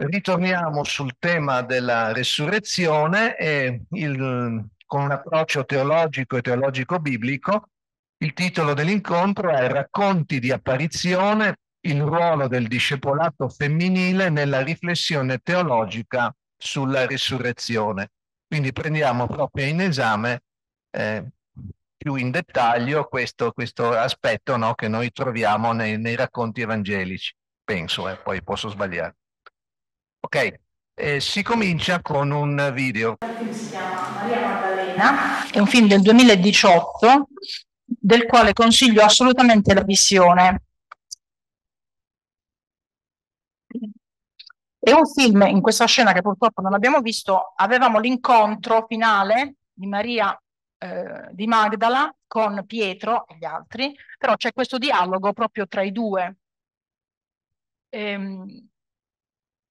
Ritorniamo sul tema della resurrezione e il, con un approccio teologico e teologico-biblico. Il titolo dell'incontro è Racconti di apparizione, il ruolo del discepolato femminile nella riflessione teologica sulla risurrezione. Quindi prendiamo proprio in esame eh, più in dettaglio questo, questo aspetto no, che noi troviamo nei, nei racconti evangelici, penso, eh, poi posso sbagliare. Ok, eh, si comincia con un video. Il si chiama Maria Maddalena, è un film del 2018 del quale consiglio assolutamente la visione. È un film, in questa scena che purtroppo non abbiamo visto, avevamo l'incontro finale di Maria eh, di Magdala con Pietro e gli altri, però c'è questo dialogo proprio tra i due. Ehm,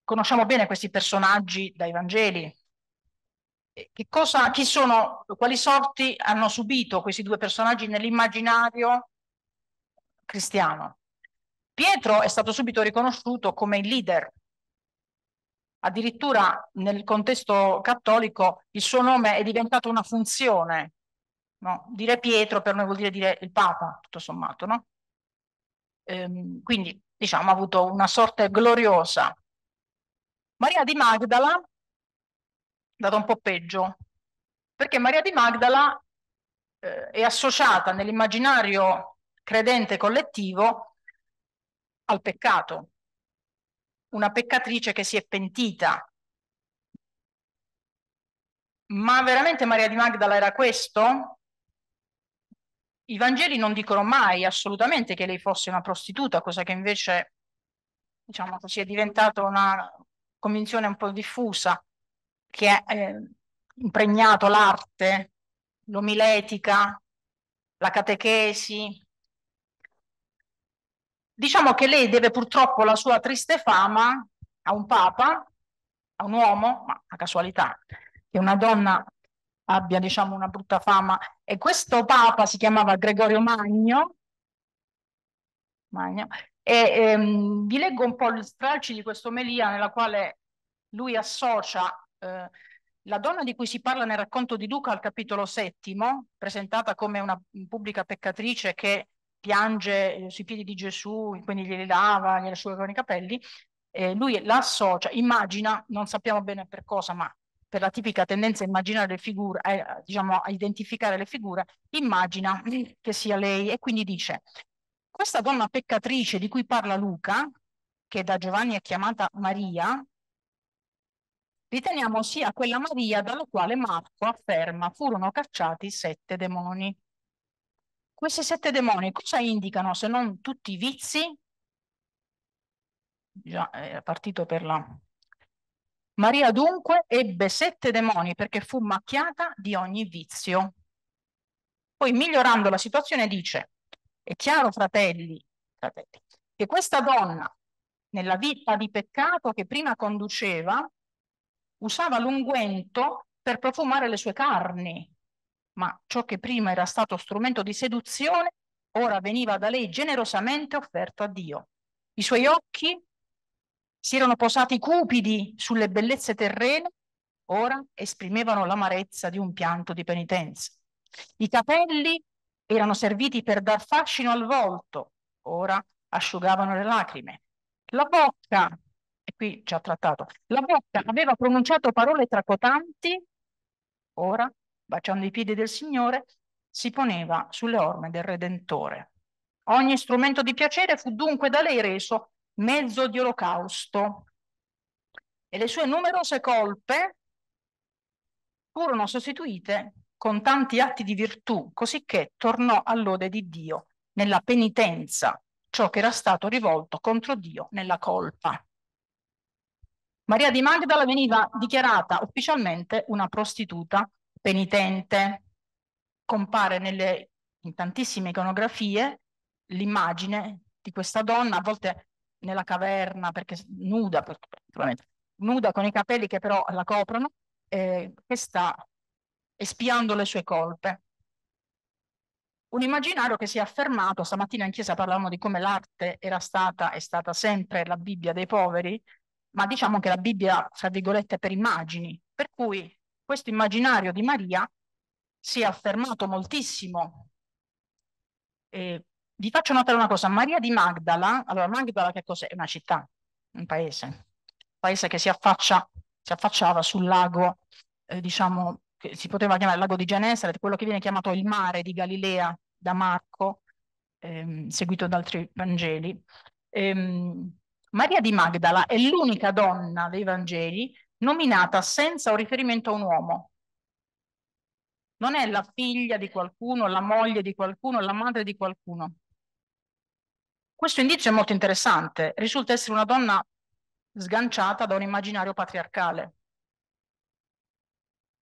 conosciamo bene questi personaggi dai Vangeli. Cosa, sono, quali sorti hanno subito questi due personaggi nell'immaginario cristiano? Pietro è stato subito riconosciuto come il leader. Addirittura nel contesto cattolico il suo nome è diventato una funzione. No? Dire Pietro per noi vuol dire dire il Papa, tutto sommato. No? Ehm, quindi diciamo ha avuto una sorte gloriosa Maria di Magdala è andata un po' peggio, perché Maria di Magdala eh, è associata nell'immaginario credente collettivo al peccato, una peccatrice che si è pentita. Ma veramente Maria di Magdala era questo? I Vangeli non dicono mai assolutamente che lei fosse una prostituta, cosa che invece diciamo così, è diventata una convinzione un po' diffusa che ha eh, impregnato l'arte, l'omiletica, la catechesi. Diciamo che lei deve purtroppo la sua triste fama a un papa, a un uomo, ma la casualità che una donna abbia diciamo una brutta fama e questo papa si chiamava Gregorio Magno, Magno e ehm, vi leggo un po' gli stralci di questo Melia nella quale lui associa eh, la donna di cui si parla nel racconto di Luca al capitolo settimo, presentata come una pubblica peccatrice che piange eh, sui piedi di Gesù, quindi glieli lava, glieli asciuga con i capelli, eh, lui la associa, immagina, non sappiamo bene per cosa, ma per la tipica tendenza a immaginare le figure, eh, diciamo a identificare le figure, immagina che sia lei e quindi dice questa donna peccatrice di cui parla Luca, che da Giovanni è chiamata Maria, riteniamo sia quella Maria dalla quale Marco afferma furono cacciati sette demoni. Questi sette demoni cosa indicano se non tutti i vizi? Già, era partito per la... Maria dunque ebbe sette demoni perché fu macchiata di ogni vizio. Poi migliorando la situazione dice è chiaro, fratelli, fratelli, che questa donna, nella vita di peccato che prima conduceva, usava l'unguento per profumare le sue carni, ma ciò che prima era stato strumento di seduzione, ora veniva da lei generosamente offerto a Dio. I suoi occhi si erano posati cupidi sulle bellezze terrene, ora esprimevano l'amarezza di un pianto di penitenza. I capelli erano serviti per dar fascino al volto, ora asciugavano le lacrime. La bocca, e qui ci ha trattato, la bocca aveva pronunciato parole tracotanti, ora, baciando i piedi del Signore, si poneva sulle orme del Redentore. Ogni strumento di piacere fu dunque da lei reso mezzo di olocausto e le sue numerose colpe furono sostituite con tanti atti di virtù, cosicché tornò all'ode di Dio nella penitenza ciò che era stato rivolto contro Dio nella colpa. Maria di Magdala veniva dichiarata ufficialmente una prostituta penitente. Compare nelle, in tantissime iconografie l'immagine di questa donna, a volte nella caverna, perché nuda, nuda con i capelli che però la coprono, eh, che sta espiando le sue colpe. Un immaginario che si è affermato, stamattina in chiesa parlavamo di come l'arte era stata, e stata sempre la Bibbia dei poveri, ma diciamo che la Bibbia, fra virgolette, per immagini, per cui questo immaginario di Maria si è affermato moltissimo. Eh, vi faccio notare una cosa, Maria di Magdala, allora Magdala che cos'è? È una città, un paese, un paese che si, affaccia, si affacciava sul lago, eh, diciamo, che si poteva chiamare il lago di Genesaret, quello che viene chiamato il mare di Galilea da Marco, ehm, seguito da altri Vangeli. Ehm, Maria di Magdala è l'unica donna dei Vangeli nominata senza un riferimento a un uomo. Non è la figlia di qualcuno, la moglie di qualcuno, la madre di qualcuno. Questo indizio è molto interessante, risulta essere una donna sganciata da un immaginario patriarcale.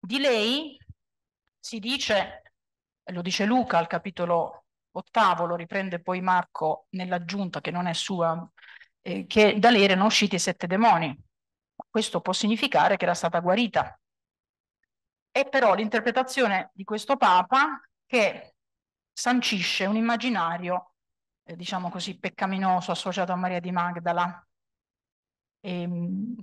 Di lei si dice, lo dice Luca al capitolo ottavo, lo riprende poi Marco nell'aggiunta che non è sua, eh, che da lei erano usciti sette demoni. Questo può significare che era stata guarita. È però l'interpretazione di questo Papa che sancisce un immaginario, eh, diciamo così, peccaminoso associato a Maria di Magdala. E, ehm,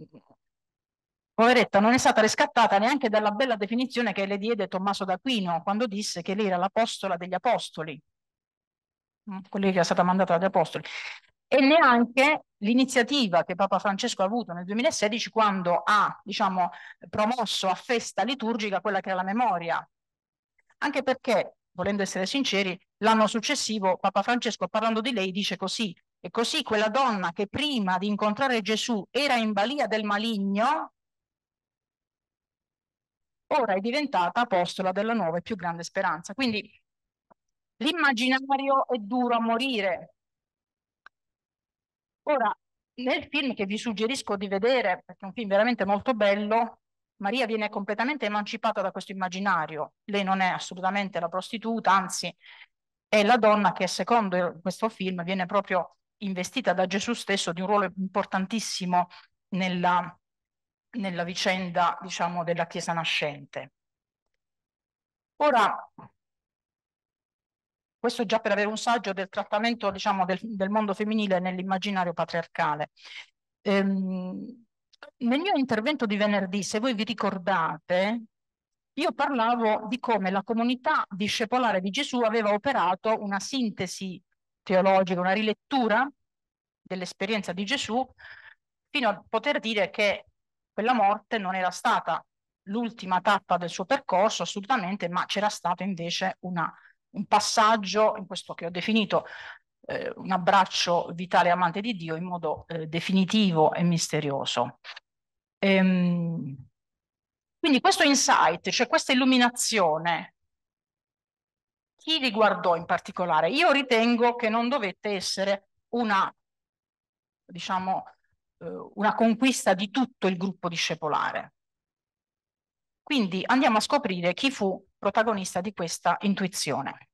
poveretta, non è stata riscattata neanche dalla bella definizione che le diede Tommaso d'Aquino quando disse che lei era l'apostola degli apostoli, mm, quella che era stata mandata dagli apostoli, e neanche l'iniziativa che Papa Francesco ha avuto nel 2016 quando ha diciamo, promosso a festa liturgica quella che era la memoria. Anche perché, volendo essere sinceri, l'anno successivo Papa Francesco parlando di lei dice così, e così quella donna che prima di incontrare Gesù era in balia del maligno, ora è diventata apostola della nuova e più grande speranza. Quindi l'immaginario è duro a morire. Ora, nel film che vi suggerisco di vedere, perché è un film veramente molto bello, Maria viene completamente emancipata da questo immaginario. Lei non è assolutamente la prostituta, anzi è la donna che secondo questo film viene proprio investita da Gesù stesso di un ruolo importantissimo nella, nella vicenda diciamo, della Chiesa nascente. Ora, questo già per avere un saggio del trattamento diciamo, del, del mondo femminile nell'immaginario patriarcale. Ehm, nel mio intervento di venerdì, se voi vi ricordate, io parlavo di come la comunità discepolare di Gesù aveva operato una sintesi teologica, una rilettura dell'esperienza di Gesù, fino a poter dire che quella morte non era stata l'ultima tappa del suo percorso assolutamente, ma c'era stato invece una, un passaggio in questo che ho definito eh, un abbraccio vitale amante di Dio in modo eh, definitivo e misterioso. Ehm, quindi questo insight, cioè questa illuminazione, chi riguardò in particolare? Io ritengo che non dovette essere una, diciamo, eh, una conquista di tutto il gruppo discepolare. Quindi andiamo a scoprire chi fu protagonista di questa intuizione.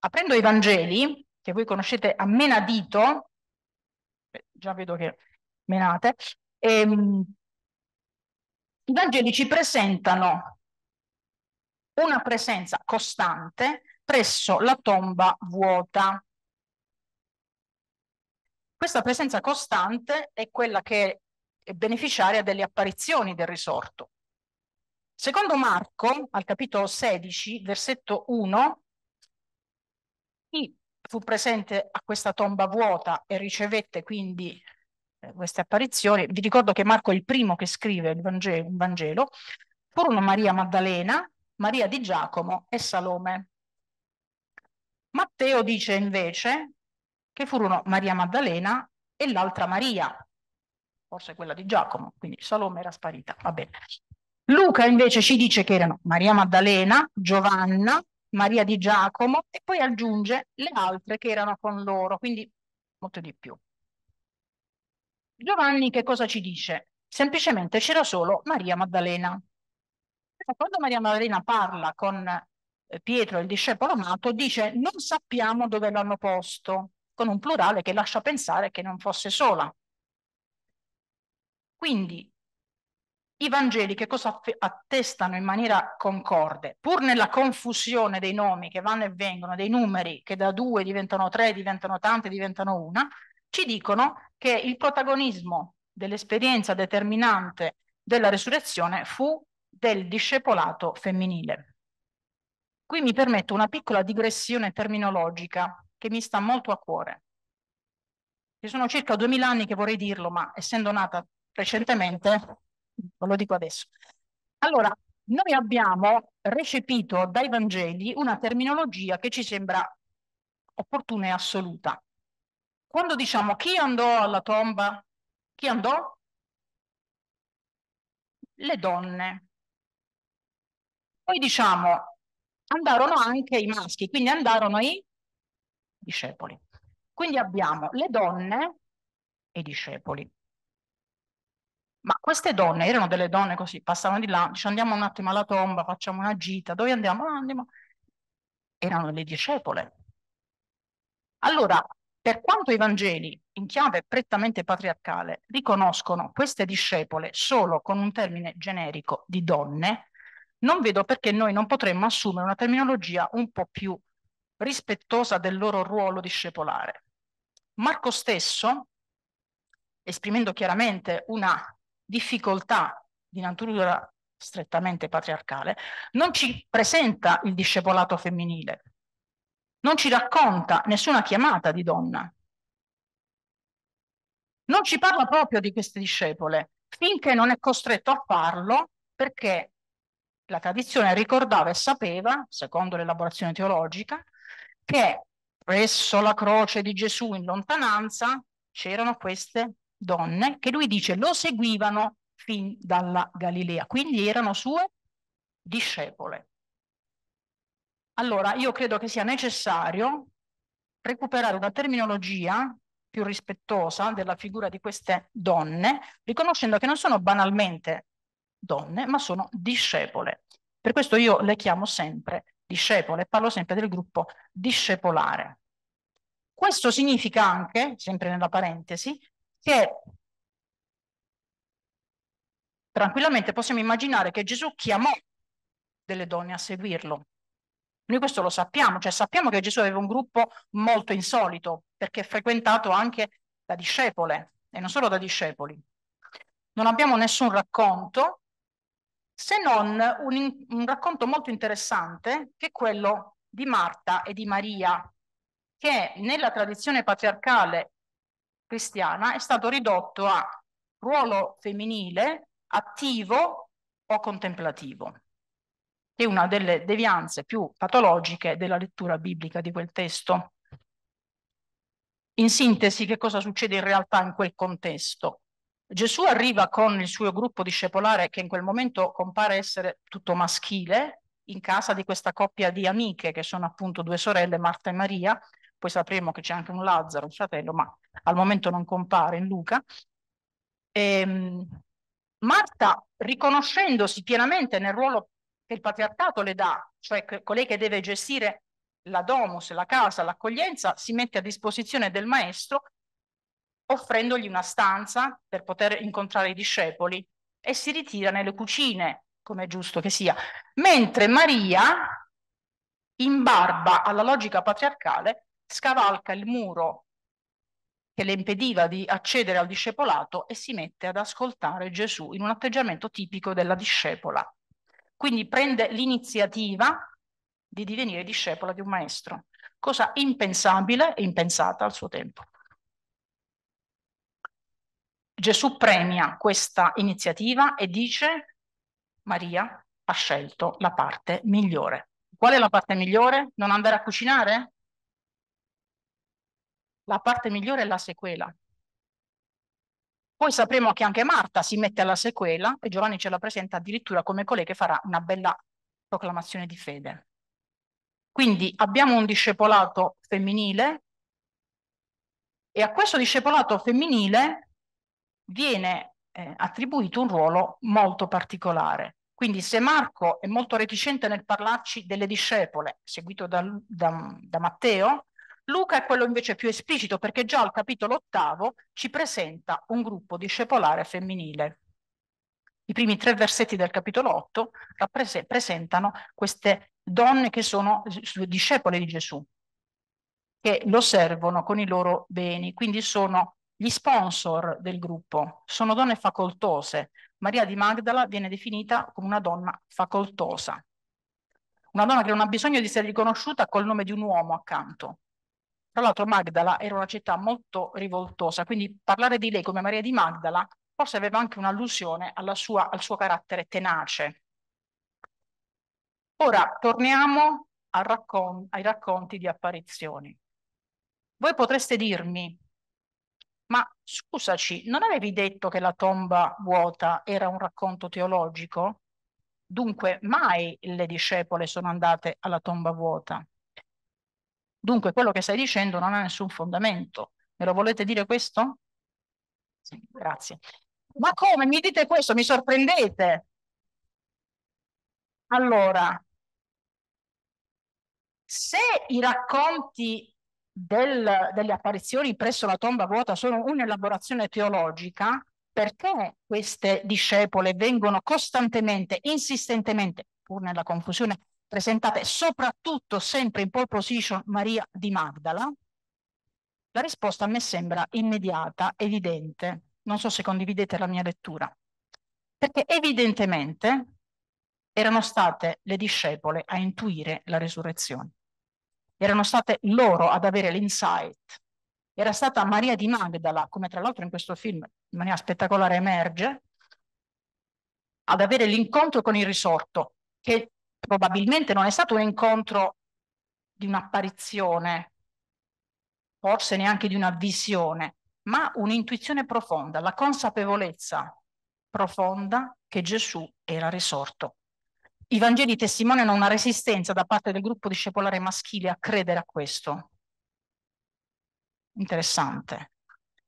Aprendo i Vangeli, che voi conoscete a menadito, beh, già vedo che menate, ehm, i Vangeli ci presentano una presenza costante presso la tomba vuota questa presenza costante è quella che è beneficiaria delle apparizioni del risorto. Secondo Marco, al capitolo 16, versetto 1, chi fu presente a questa tomba vuota e ricevette quindi eh, queste apparizioni, vi ricordo che Marco è il primo che scrive il Vangelo, il Vangelo furono Maria Maddalena, Maria di Giacomo e Salome. Matteo dice invece che furono Maria Maddalena e l'altra Maria, forse quella di Giacomo, quindi Salome era sparita, va bene. Luca invece ci dice che erano Maria Maddalena, Giovanna, Maria di Giacomo e poi aggiunge le altre che erano con loro, quindi molto di più. Giovanni che cosa ci dice? Semplicemente c'era solo Maria Maddalena. Cioè, quando Maria Maddalena parla con eh, Pietro, il discepolo amato, dice non sappiamo dove l'hanno posto, con un plurale che lascia pensare che non fosse sola. Quindi i Vangeli che cosa attestano in maniera concorde? Pur nella confusione dei nomi che vanno e vengono, dei numeri che da due diventano tre, diventano tante, diventano una, ci dicono che il protagonismo dell'esperienza determinante della resurrezione fu del discepolato femminile. Qui mi permetto una piccola digressione terminologica che mi sta molto a cuore. Ci sono circa 2000 anni che vorrei dirlo, ma essendo nata recentemente, non lo dico adesso. Allora, noi abbiamo recepito dai Vangeli una terminologia che ci sembra opportuna e assoluta. Quando diciamo chi andò alla tomba, chi andò? Le donne. Poi diciamo andarono anche i maschi, quindi andarono i discepoli. Quindi abbiamo le donne e i discepoli. Ma queste donne erano delle donne così, passavano di là, dice andiamo un attimo alla tomba, facciamo una gita, dove andiamo? Ah, andiamo. Erano le discepole. Allora, per quanto i Vangeli, in chiave prettamente patriarcale, riconoscono queste discepole solo con un termine generico di donne, non vedo perché noi non potremmo assumere una terminologia un po' più rispettosa del loro ruolo discepolare. Marco stesso, esprimendo chiaramente una difficoltà di natura strettamente patriarcale, non ci presenta il discepolato femminile, non ci racconta nessuna chiamata di donna, non ci parla proprio di queste discepole, finché non è costretto a farlo perché la tradizione ricordava e sapeva, secondo l'elaborazione teologica, che presso la croce di Gesù in lontananza c'erano queste donne che lui dice lo seguivano fin dalla Galilea, quindi erano sue discepole. Allora, io credo che sia necessario recuperare una terminologia più rispettosa della figura di queste donne, riconoscendo che non sono banalmente donne, ma sono discepole. Per questo io le chiamo sempre e parlo sempre del gruppo discepolare. Questo significa anche, sempre nella parentesi, che tranquillamente possiamo immaginare che Gesù chiamò delle donne a seguirlo. Noi questo lo sappiamo, cioè sappiamo che Gesù aveva un gruppo molto insolito, perché frequentato anche da discepole e non solo da discepoli. Non abbiamo nessun racconto se non un, un racconto molto interessante che è quello di Marta e di Maria, che nella tradizione patriarcale cristiana è stato ridotto a ruolo femminile attivo o contemplativo, che è una delle devianze più patologiche della lettura biblica di quel testo. In sintesi, che cosa succede in realtà in quel contesto? Gesù arriva con il suo gruppo discepolare che in quel momento compare essere tutto maschile in casa di questa coppia di amiche che sono appunto due sorelle, Marta e Maria, poi sapremo che c'è anche un Lazzaro, un fratello, ma al momento non compare in Luca. E, ehm, Marta, riconoscendosi pienamente nel ruolo che il patriarcato le dà, cioè colei che deve gestire la domus, la casa, l'accoglienza, si mette a disposizione del maestro offrendogli una stanza per poter incontrare i discepoli e si ritira nelle cucine, come è giusto che sia, mentre Maria, in barba alla logica patriarcale, scavalca il muro che le impediva di accedere al discepolato e si mette ad ascoltare Gesù in un atteggiamento tipico della discepola. Quindi prende l'iniziativa di divenire discepola di un maestro, cosa impensabile e impensata al suo tempo. Gesù premia questa iniziativa e dice Maria ha scelto la parte migliore. Qual è la parte migliore? Non andare a cucinare? La parte migliore è la sequela. Poi sapremo che anche Marta si mette alla sequela e Giovanni ce la presenta addirittura come colei che farà una bella proclamazione di fede. Quindi abbiamo un discepolato femminile e a questo discepolato femminile viene eh, attribuito un ruolo molto particolare. Quindi se Marco è molto reticente nel parlarci delle discepole, seguito da, da, da Matteo, Luca è quello invece più esplicito perché già al capitolo ottavo ci presenta un gruppo discepolare femminile. I primi tre versetti del capitolo 8 presentano queste donne che sono discepole di Gesù, che lo servono con i loro beni, quindi sono gli sponsor del gruppo sono donne facoltose. Maria di Magdala viene definita come una donna facoltosa, una donna che non ha bisogno di essere riconosciuta col nome di un uomo accanto. Tra l'altro Magdala era una città molto rivoltosa, quindi parlare di lei come Maria di Magdala forse aveva anche un'allusione al suo carattere tenace. Ora torniamo raccon ai racconti di apparizioni. Voi potreste dirmi, ma scusaci, non avevi detto che la tomba vuota era un racconto teologico? Dunque, mai le discepole sono andate alla tomba vuota. Dunque, quello che stai dicendo non ha nessun fondamento. Me lo volete dire questo? Sì, grazie. Ma come mi dite questo? Mi sorprendete. Allora, se i racconti del, delle apparizioni presso la tomba vuota sono un'elaborazione teologica, perché queste discepole vengono costantemente, insistentemente, pur nella confusione, presentate soprattutto sempre in pole position Maria di Magdala? La risposta a me sembra immediata, evidente. Non so se condividete la mia lettura. Perché evidentemente erano state le discepole a intuire la risurrezione erano state loro ad avere l'insight. Era stata Maria di Magdala, come tra l'altro in questo film in maniera spettacolare emerge, ad avere l'incontro con il risorto, che probabilmente non è stato un incontro di un'apparizione, forse neanche di una visione, ma un'intuizione profonda, la consapevolezza profonda che Gesù era risorto i Vangeli testimoniano una resistenza da parte del gruppo discepolare maschile a credere a questo. Interessante.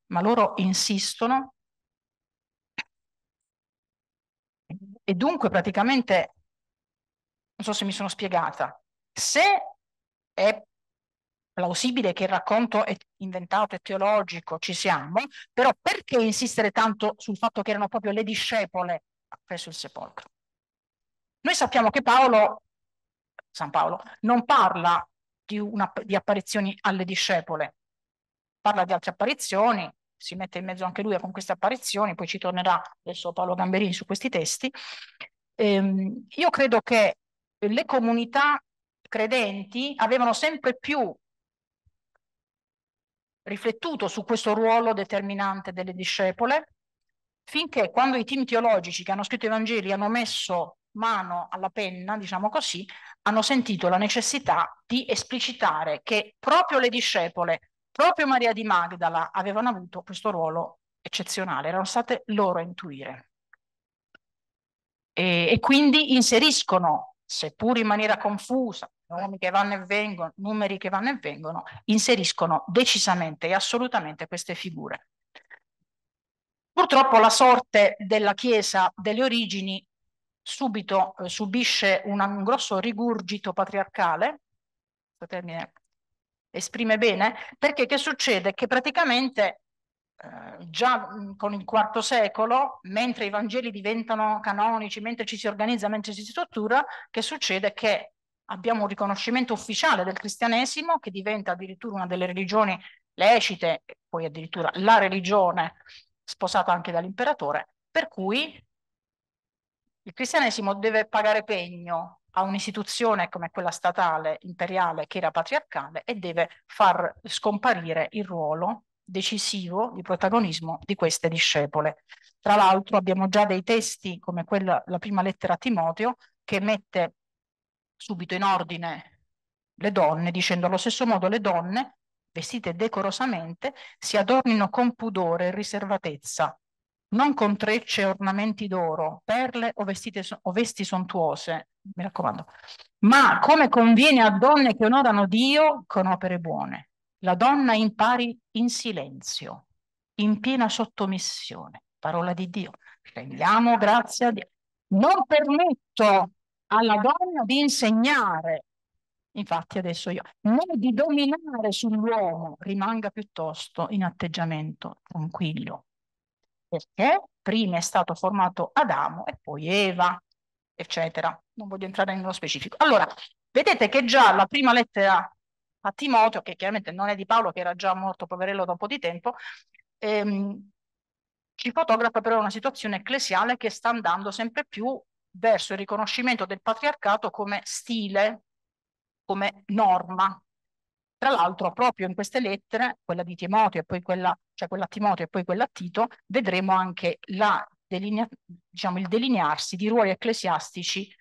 Ma loro insistono e dunque praticamente, non so se mi sono spiegata, se è plausibile che il racconto è inventato, è teologico, ci siamo, però perché insistere tanto sul fatto che erano proprio le discepole presso il sepolcro? Noi sappiamo che Paolo, San Paolo, non parla di, una, di apparizioni alle discepole, parla di altre apparizioni, si mette in mezzo anche lui con queste apparizioni, poi ci tornerà adesso Paolo Gamberini su questi testi. Ehm, io credo che le comunità credenti avevano sempre più riflettuto su questo ruolo determinante delle discepole, finché quando i team teologici che hanno scritto i Vangeli hanno messo mano alla penna, diciamo così, hanno sentito la necessità di esplicitare che proprio le discepole, proprio Maria di Magdala, avevano avuto questo ruolo eccezionale, erano state loro a intuire. E, e quindi inseriscono, seppur in maniera confusa, nomi che vanno e vengono, numeri che vanno e vengono, inseriscono decisamente e assolutamente queste figure. Purtroppo la sorte della Chiesa delle origini subito eh, subisce un, un, grosso rigurgito patriarcale, questo termine esprime bene, perché che succede? Che praticamente eh, già con il IV secolo, mentre i Vangeli diventano canonici, mentre ci si organizza, mentre ci si struttura, che succede? Che abbiamo un riconoscimento ufficiale del cristianesimo che diventa addirittura una delle religioni lecite, poi addirittura la religione sposata anche dall'imperatore, per cui il cristianesimo deve pagare pegno a un'istituzione come quella statale, imperiale, che era patriarcale e deve far scomparire il ruolo decisivo di protagonismo di queste discepole. Tra l'altro abbiamo già dei testi come quella, la prima lettera a Timoteo che mette subito in ordine le donne dicendo allo stesso modo le donne vestite decorosamente si adornino con pudore e riservatezza non con trecce e ornamenti d'oro, perle o, o vesti sontuose, mi raccomando, ma come conviene a donne che onorano Dio con opere buone. La donna impari in silenzio, in piena sottomissione, parola di Dio. Prendiamo grazie a Dio. Non permetto alla donna di insegnare, infatti adesso io, né di dominare sull'uomo, rimanga piuttosto in atteggiamento tranquillo, perché prima è stato formato Adamo e poi Eva, eccetera. Non voglio entrare nello specifico. Allora, vedete che già la prima lettera a Timoteo, che chiaramente non è di Paolo, che era già morto poverello da un po' di tempo, ehm, ci fotografa però una situazione ecclesiale che sta andando sempre più verso il riconoscimento del patriarcato come stile, come norma. Tra l'altro, proprio in queste lettere, quella di Timoteo e poi quella cioè quella a Timoteo e poi quella a Tito, vedremo anche la delinea, diciamo, il delinearsi di ruoli ecclesiastici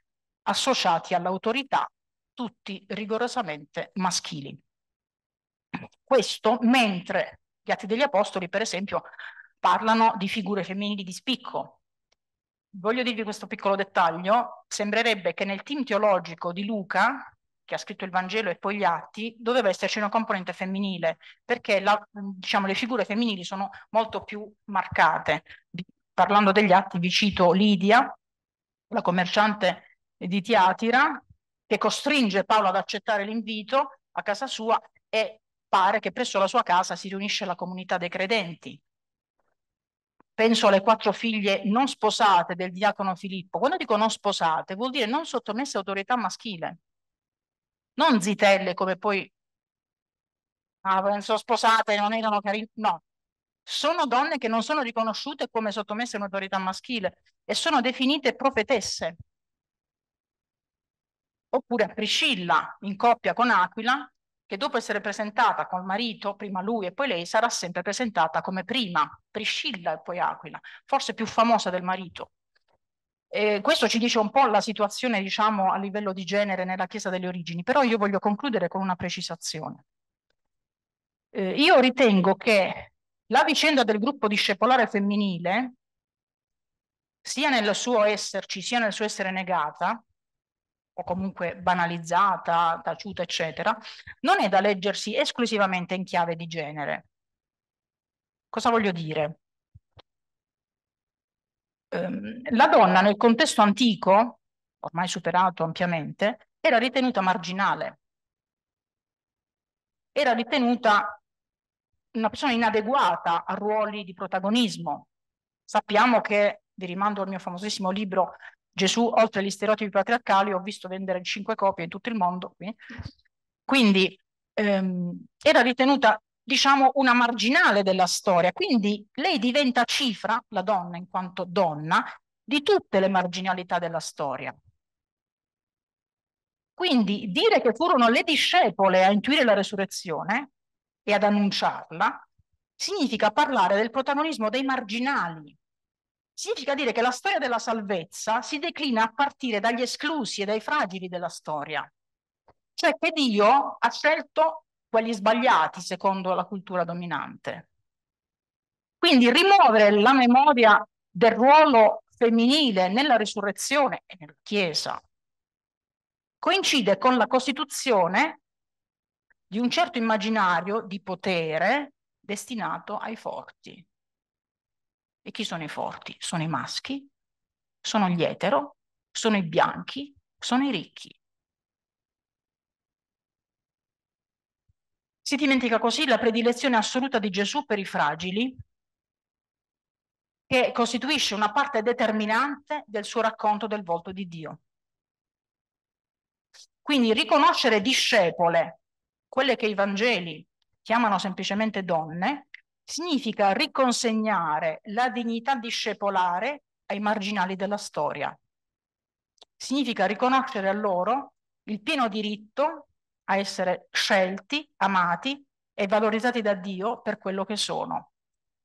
associati all'autorità, tutti rigorosamente maschili. Questo mentre gli Atti degli Apostoli, per esempio, parlano di figure femminili di spicco. Voglio dirvi questo piccolo dettaglio, sembrerebbe che nel team teologico di Luca che ha scritto il Vangelo e poi gli Atti, doveva esserci una componente femminile, perché la, mm, diciamo, le figure femminili sono molto più marcate. Parlando degli Atti, vi cito Lidia, la commerciante di Tiatira, che costringe Paolo ad accettare l'invito a casa sua e pare che presso la sua casa si riunisce la comunità dei credenti. Penso alle quattro figlie non sposate del diacono Filippo. Quando dico non sposate, vuol dire non sottomesse a autorità maschile non zitelle come poi ah, sono sposate, non erano carine, no. Sono donne che non sono riconosciute come sottomesse a un'autorità maschile e sono definite profetesse. Oppure a Priscilla, in coppia con Aquila, che dopo essere presentata col marito, prima lui e poi lei, sarà sempre presentata come prima Priscilla e poi Aquila, forse più famosa del marito. Eh, questo ci dice un po' la situazione, diciamo, a livello di genere nella Chiesa delle origini, però io voglio concludere con una precisazione. Eh, io ritengo che la vicenda del gruppo discepolare femminile, sia nel suo esserci, sia nel suo essere negata, o comunque banalizzata, taciuta, eccetera, non è da leggersi esclusivamente in chiave di genere. Cosa voglio dire? Ehm, la donna nel contesto antico, ormai superato ampiamente, era ritenuta marginale, era ritenuta una persona inadeguata a ruoli di protagonismo. Sappiamo che, vi rimando al mio famosissimo libro Gesù oltre gli stereotipi patriarcali, ho visto vendere cinque copie in tutto il mondo, quindi, quindi ehm, era ritenuta diciamo, una marginale della storia. Quindi lei diventa cifra, la donna in quanto donna, di tutte le marginalità della storia. Quindi dire che furono le discepole a intuire la resurrezione e ad annunciarla significa parlare del protagonismo dei marginali. Significa dire che la storia della salvezza si declina a partire dagli esclusi e dai fragili della storia. Cioè che Dio ha scelto quelli sbagliati secondo la cultura dominante. Quindi rimuovere la memoria del ruolo femminile nella risurrezione e nella Chiesa coincide con la costituzione di un certo immaginario di potere destinato ai forti. E chi sono i forti? Sono i maschi, sono gli etero, sono i bianchi, sono i ricchi. Si dimentica così la predilezione assoluta di Gesù per i fragili, che costituisce una parte determinante del suo racconto del volto di Dio. Quindi riconoscere discepole, quelle che i Vangeli chiamano semplicemente donne, significa riconsegnare la dignità discepolare ai marginali della storia. Significa riconoscere a loro il pieno diritto a essere scelti, amati e valorizzati da Dio per quello che sono,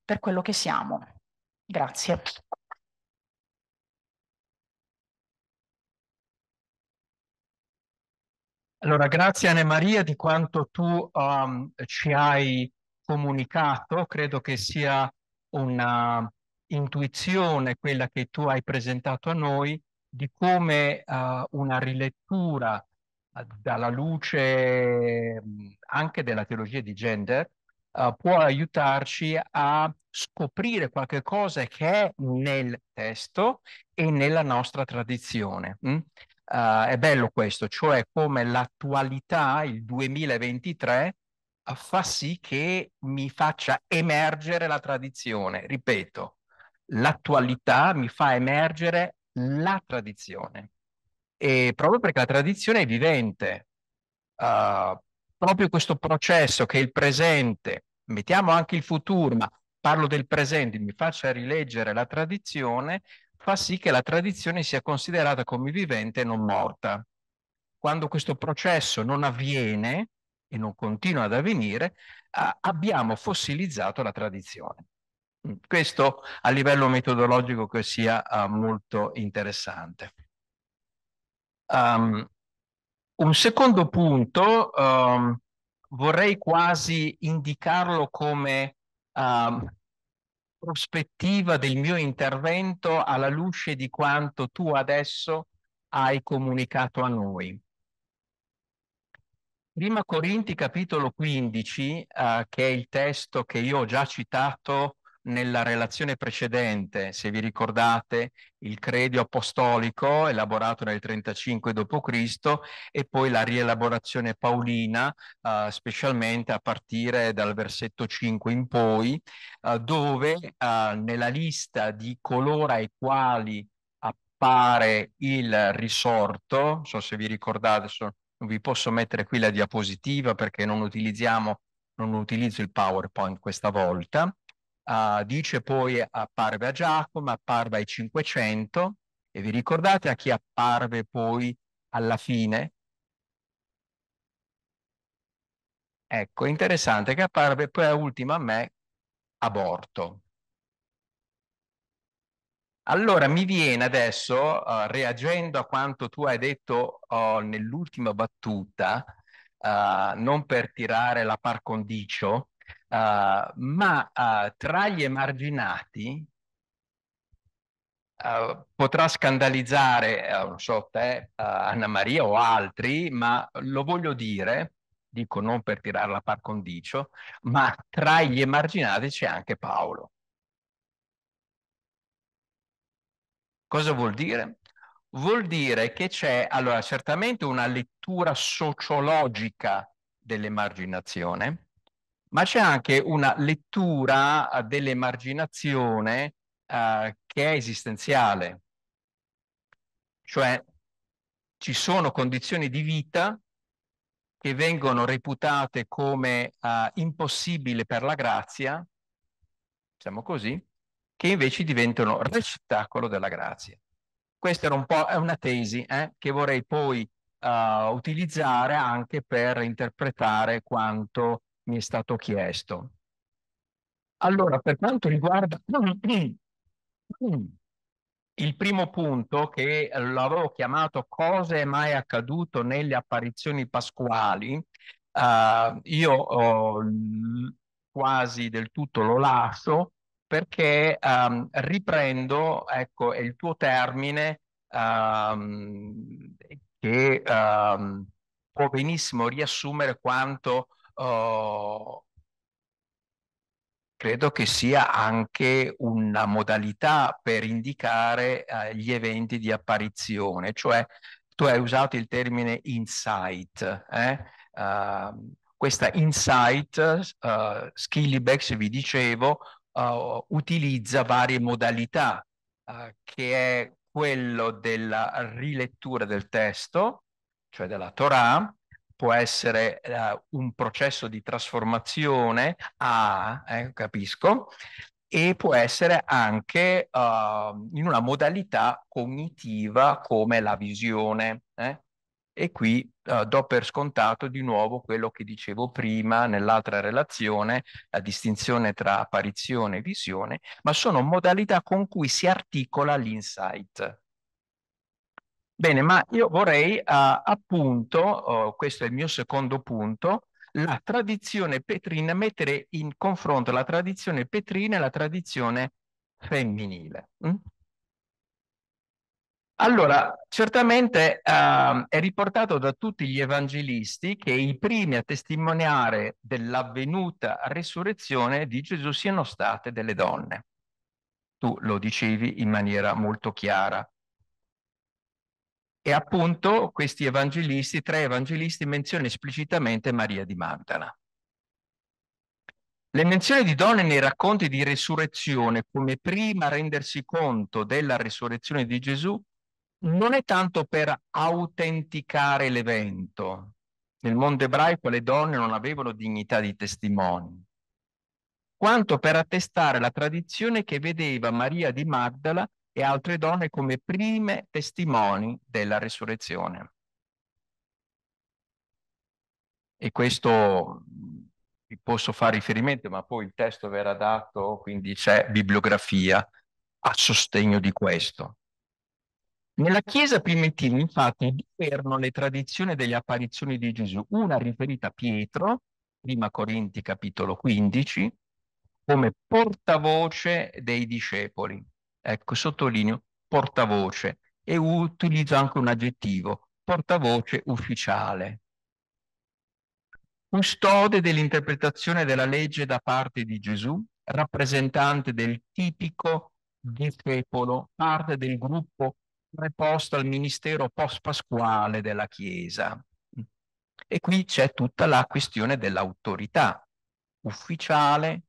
per quello che siamo. Grazie. Allora, grazie Anna Maria di quanto tu um, ci hai comunicato. Credo che sia una intuizione quella che tu hai presentato a noi di come uh, una rilettura dalla luce anche della teologia di gender, uh, può aiutarci a scoprire qualche cosa che è nel testo e nella nostra tradizione. Mm? Uh, è bello questo, cioè come l'attualità, il 2023, eh, fa sì che mi faccia emergere la tradizione. Ripeto, l'attualità mi fa emergere la tradizione e proprio perché la tradizione è vivente. Uh, proprio questo processo che è il presente, mettiamo anche il futuro, ma parlo del presente, mi faccia rileggere la tradizione, fa sì che la tradizione sia considerata come vivente e non morta. Quando questo processo non avviene e non continua ad avvenire, uh, abbiamo fossilizzato la tradizione. Questo a livello metodologico che sia uh, molto interessante. Um, un secondo punto um, vorrei quasi indicarlo come um, prospettiva del mio intervento alla luce di quanto tu adesso hai comunicato a noi. Prima Corinti capitolo 15, uh, eh, che è il testo che io ho già citato nella relazione precedente, se vi ricordate, il credo apostolico elaborato nel 35 d.C. e poi la rielaborazione paulina, uh, specialmente a partire dal versetto 5 in poi, uh, dove uh, nella lista di coloro ai quali appare il risorto, non so se vi ricordate, so, non vi posso mettere qui la diapositiva perché non utilizziamo non utilizzo il PowerPoint questa volta, Uh, dice poi apparve a Giacomo, apparve ai 500 e vi ricordate a chi apparve poi alla fine? Ecco, interessante che apparve poi ultimo a me aborto. Allora mi viene adesso, uh, reagendo a quanto tu hai detto uh, nell'ultima battuta, eh, non per tirare la par condicio, Uh, ma uh, tra gli emarginati uh, potrà scandalizzare, non so te, Anna Maria o altri, ma lo voglio dire, dico non per tirarla par condicio, ma tra gli emarginati c'è anche Paolo. Cosa vuol dire? Vuol dire che c'è, allora, certamente una lettura sociologica dell'emarginazione, ma c'è anche una lettura eh, dell'emarginazione eh, che è esistenziale. Cioè ci sono condizioni di vita che vengono reputate come eh, impossibili per la grazia, diciamo così, che invece diventano recettacolo della grazia. Questa era un po' una tesi eh, che vorrei poi uh, utilizzare anche per interpretare quanto mi è stato chiesto. Allora, per quanto riguarda il primo punto che l'avevo chiamato cosa è mai accaduto nelle apparizioni pasquali, uh, io oh, quasi del tutto lo lascio perché um, riprendo, ecco, è il tuo termine um, che um, può benissimo riassumere quanto oh, credo che sia anche una modalità per indicare eh, gli eventi di apparizione, cioè tu hai usato il termine insight, eh? uh, questa insight, uh, eh, Skillibex vi dicevo, uh, utilizza varie modalità, uh, che è quello della rilettura del testo, cioè della Torah, può essere eh, un processo di trasformazione a, eh, capisco, e può essere anche uh, in una modalità cognitiva come la visione. Eh? E qui uh, do per scontato di nuovo quello che dicevo prima nell'altra relazione, la distinzione tra apparizione e visione, ma sono modalità con cui si articola l'insight. Bene, ma io vorrei ah, appunto, oh, questo è il mio secondo punto, la tradizione petrina, mettere in confronto la tradizione petrina e la tradizione femminile. Mm? Allora, certamente eh, è riportato da tutti gli evangelisti che i primi a testimoniare dell'avvenuta resurrezione di Gesù siano state delle donne. Tu lo dicevi in maniera molto chiara. E appunto questi evangelisti, tre evangelisti, menzionano esplicitamente Maria di Magdala. Le menzioni di donne nei racconti di resurrezione come prima rendersi conto della resurrezione di Gesù non è tanto per autenticare l'evento. Nel mondo ebraico le donne non avevano dignità di testimoni, quanto per attestare la tradizione che vedeva Maria di Magdala e altre donne come prime testimoni della resurrezione. E questo vi posso fare riferimento, ma poi il testo verrà dato, quindi c'è bibliografia a sostegno di questo. Nella Chiesa primitiva, infatti, erano le tradizioni delle apparizioni di Gesù, una riferita a Pietro, prima Corinti capitolo 15, come portavoce dei discepoli, ecco, sottolineo portavoce e utilizzo anche un aggettivo, portavoce ufficiale. Custode dell'interpretazione della legge da parte di Gesù, rappresentante del tipico discepolo, parte del gruppo preposto al ministero post-pasquale della Chiesa. E qui c'è tutta la questione dell'autorità, ufficiale,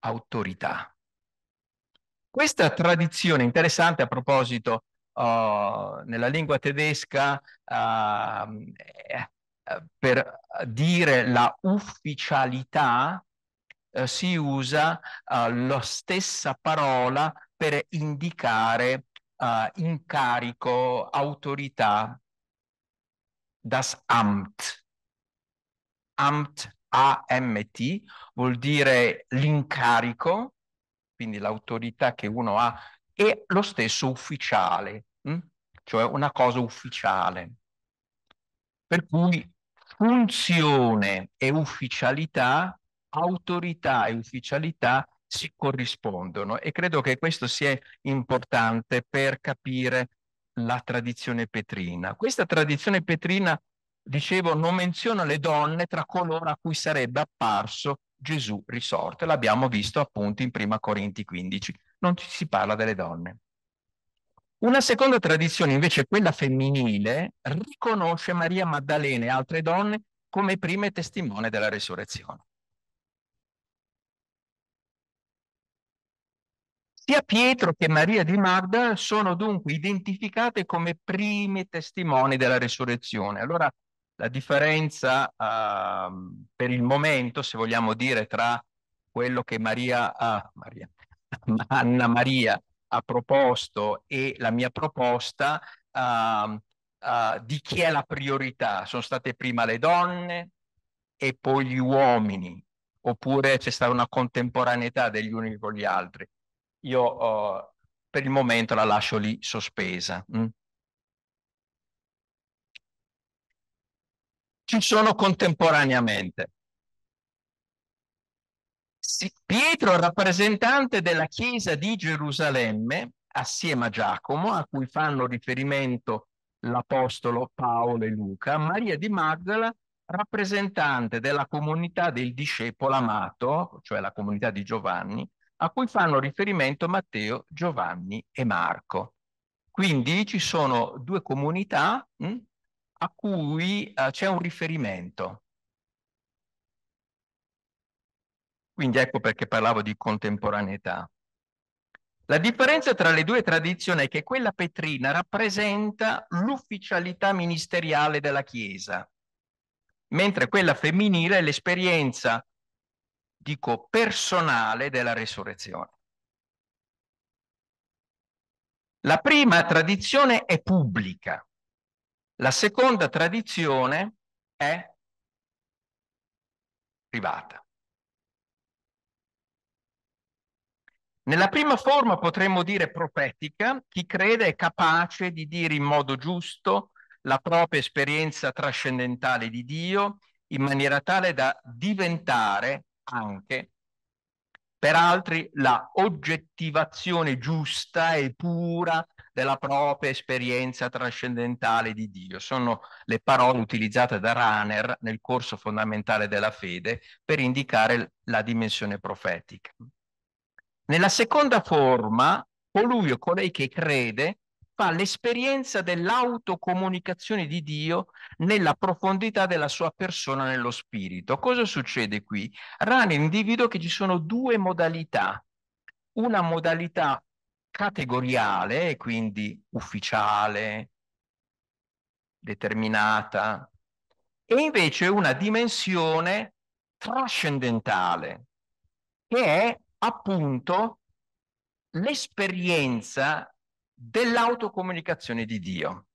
autorità. Questa tradizione interessante a proposito uh, nella lingua tedesca uh, per dire la ufficialità uh, si usa eh, la stessa parola per indicare incarico, autorità, das Amt. Amt, A-M-T, vuol dire l'incarico, quindi l'autorità che uno ha, e lo stesso ufficiale, mh? Mm? cioè una cosa ufficiale. Per cui funzione e ufficialità, autorità e ufficialità si corrispondono e credo che questo sia importante per capire la tradizione petrina. Questa tradizione petrina, dicevo, non menziona le donne tra coloro a cui sarebbe apparso Gesù risorto, l'abbiamo visto appunto in Prima Corinti 15, non ci si parla delle donne. Una seconda tradizione, invece quella femminile, riconosce Maria Maddalena e altre donne come prime testimone della resurrezione. Sia Pietro che Maria di Magda sono dunque identificate come prime testimoni della resurrezione. Allora la differenza uh, per il momento, se vogliamo dire, tra quello che Maria, ah, Maria, Anna Maria ha proposto e la mia proposta uh, uh, di chi è la priorità. Sono state prima le donne e poi gli uomini, oppure c'è stata una contemporaneità degli uni con gli altri. Io eh, per il momento la lascio lì sospesa. Mm? ci sono contemporaneamente. Pietro, rappresentante della Chiesa di Gerusalemme, assieme a Giacomo, a cui fanno riferimento l'Apostolo Paolo e Luca, Maria di Magdala, rappresentante della comunità del discepolo amato, cioè la comunità di Giovanni, a cui fanno riferimento Matteo, Giovanni e Marco. Quindi ci sono due comunità mh, hm, a cui eh, c'è un riferimento. Quindi ecco perché parlavo di contemporaneità. La differenza tra le due tradizioni è che quella petrina rappresenta l'ufficialità ministeriale della Chiesa, mentre quella femminile è l'esperienza, dico, personale della resurrezione. La prima tradizione è pubblica, la seconda tradizione è privata. Nella prima forma potremmo dire profetica, chi crede è capace di dire in modo giusto la propria esperienza trascendentale di Dio in maniera tale da diventare anche per altri la oggettivazione giusta e pura della propria esperienza trascendentale di Dio. Sono le parole utilizzate da Rahner nel corso fondamentale della fede per indicare la dimensione profetica. Nella seconda forma, colui o colei che crede fa l'esperienza dell'autocomunicazione di Dio nella profondità della sua persona nello spirito. Cosa succede qui? Rahner individua che ci sono due modalità una modalità categoriale, quindi ufficiale, determinata, e invece una dimensione trascendentale, che è appunto l'esperienza dell'autocomunicazione di Dio.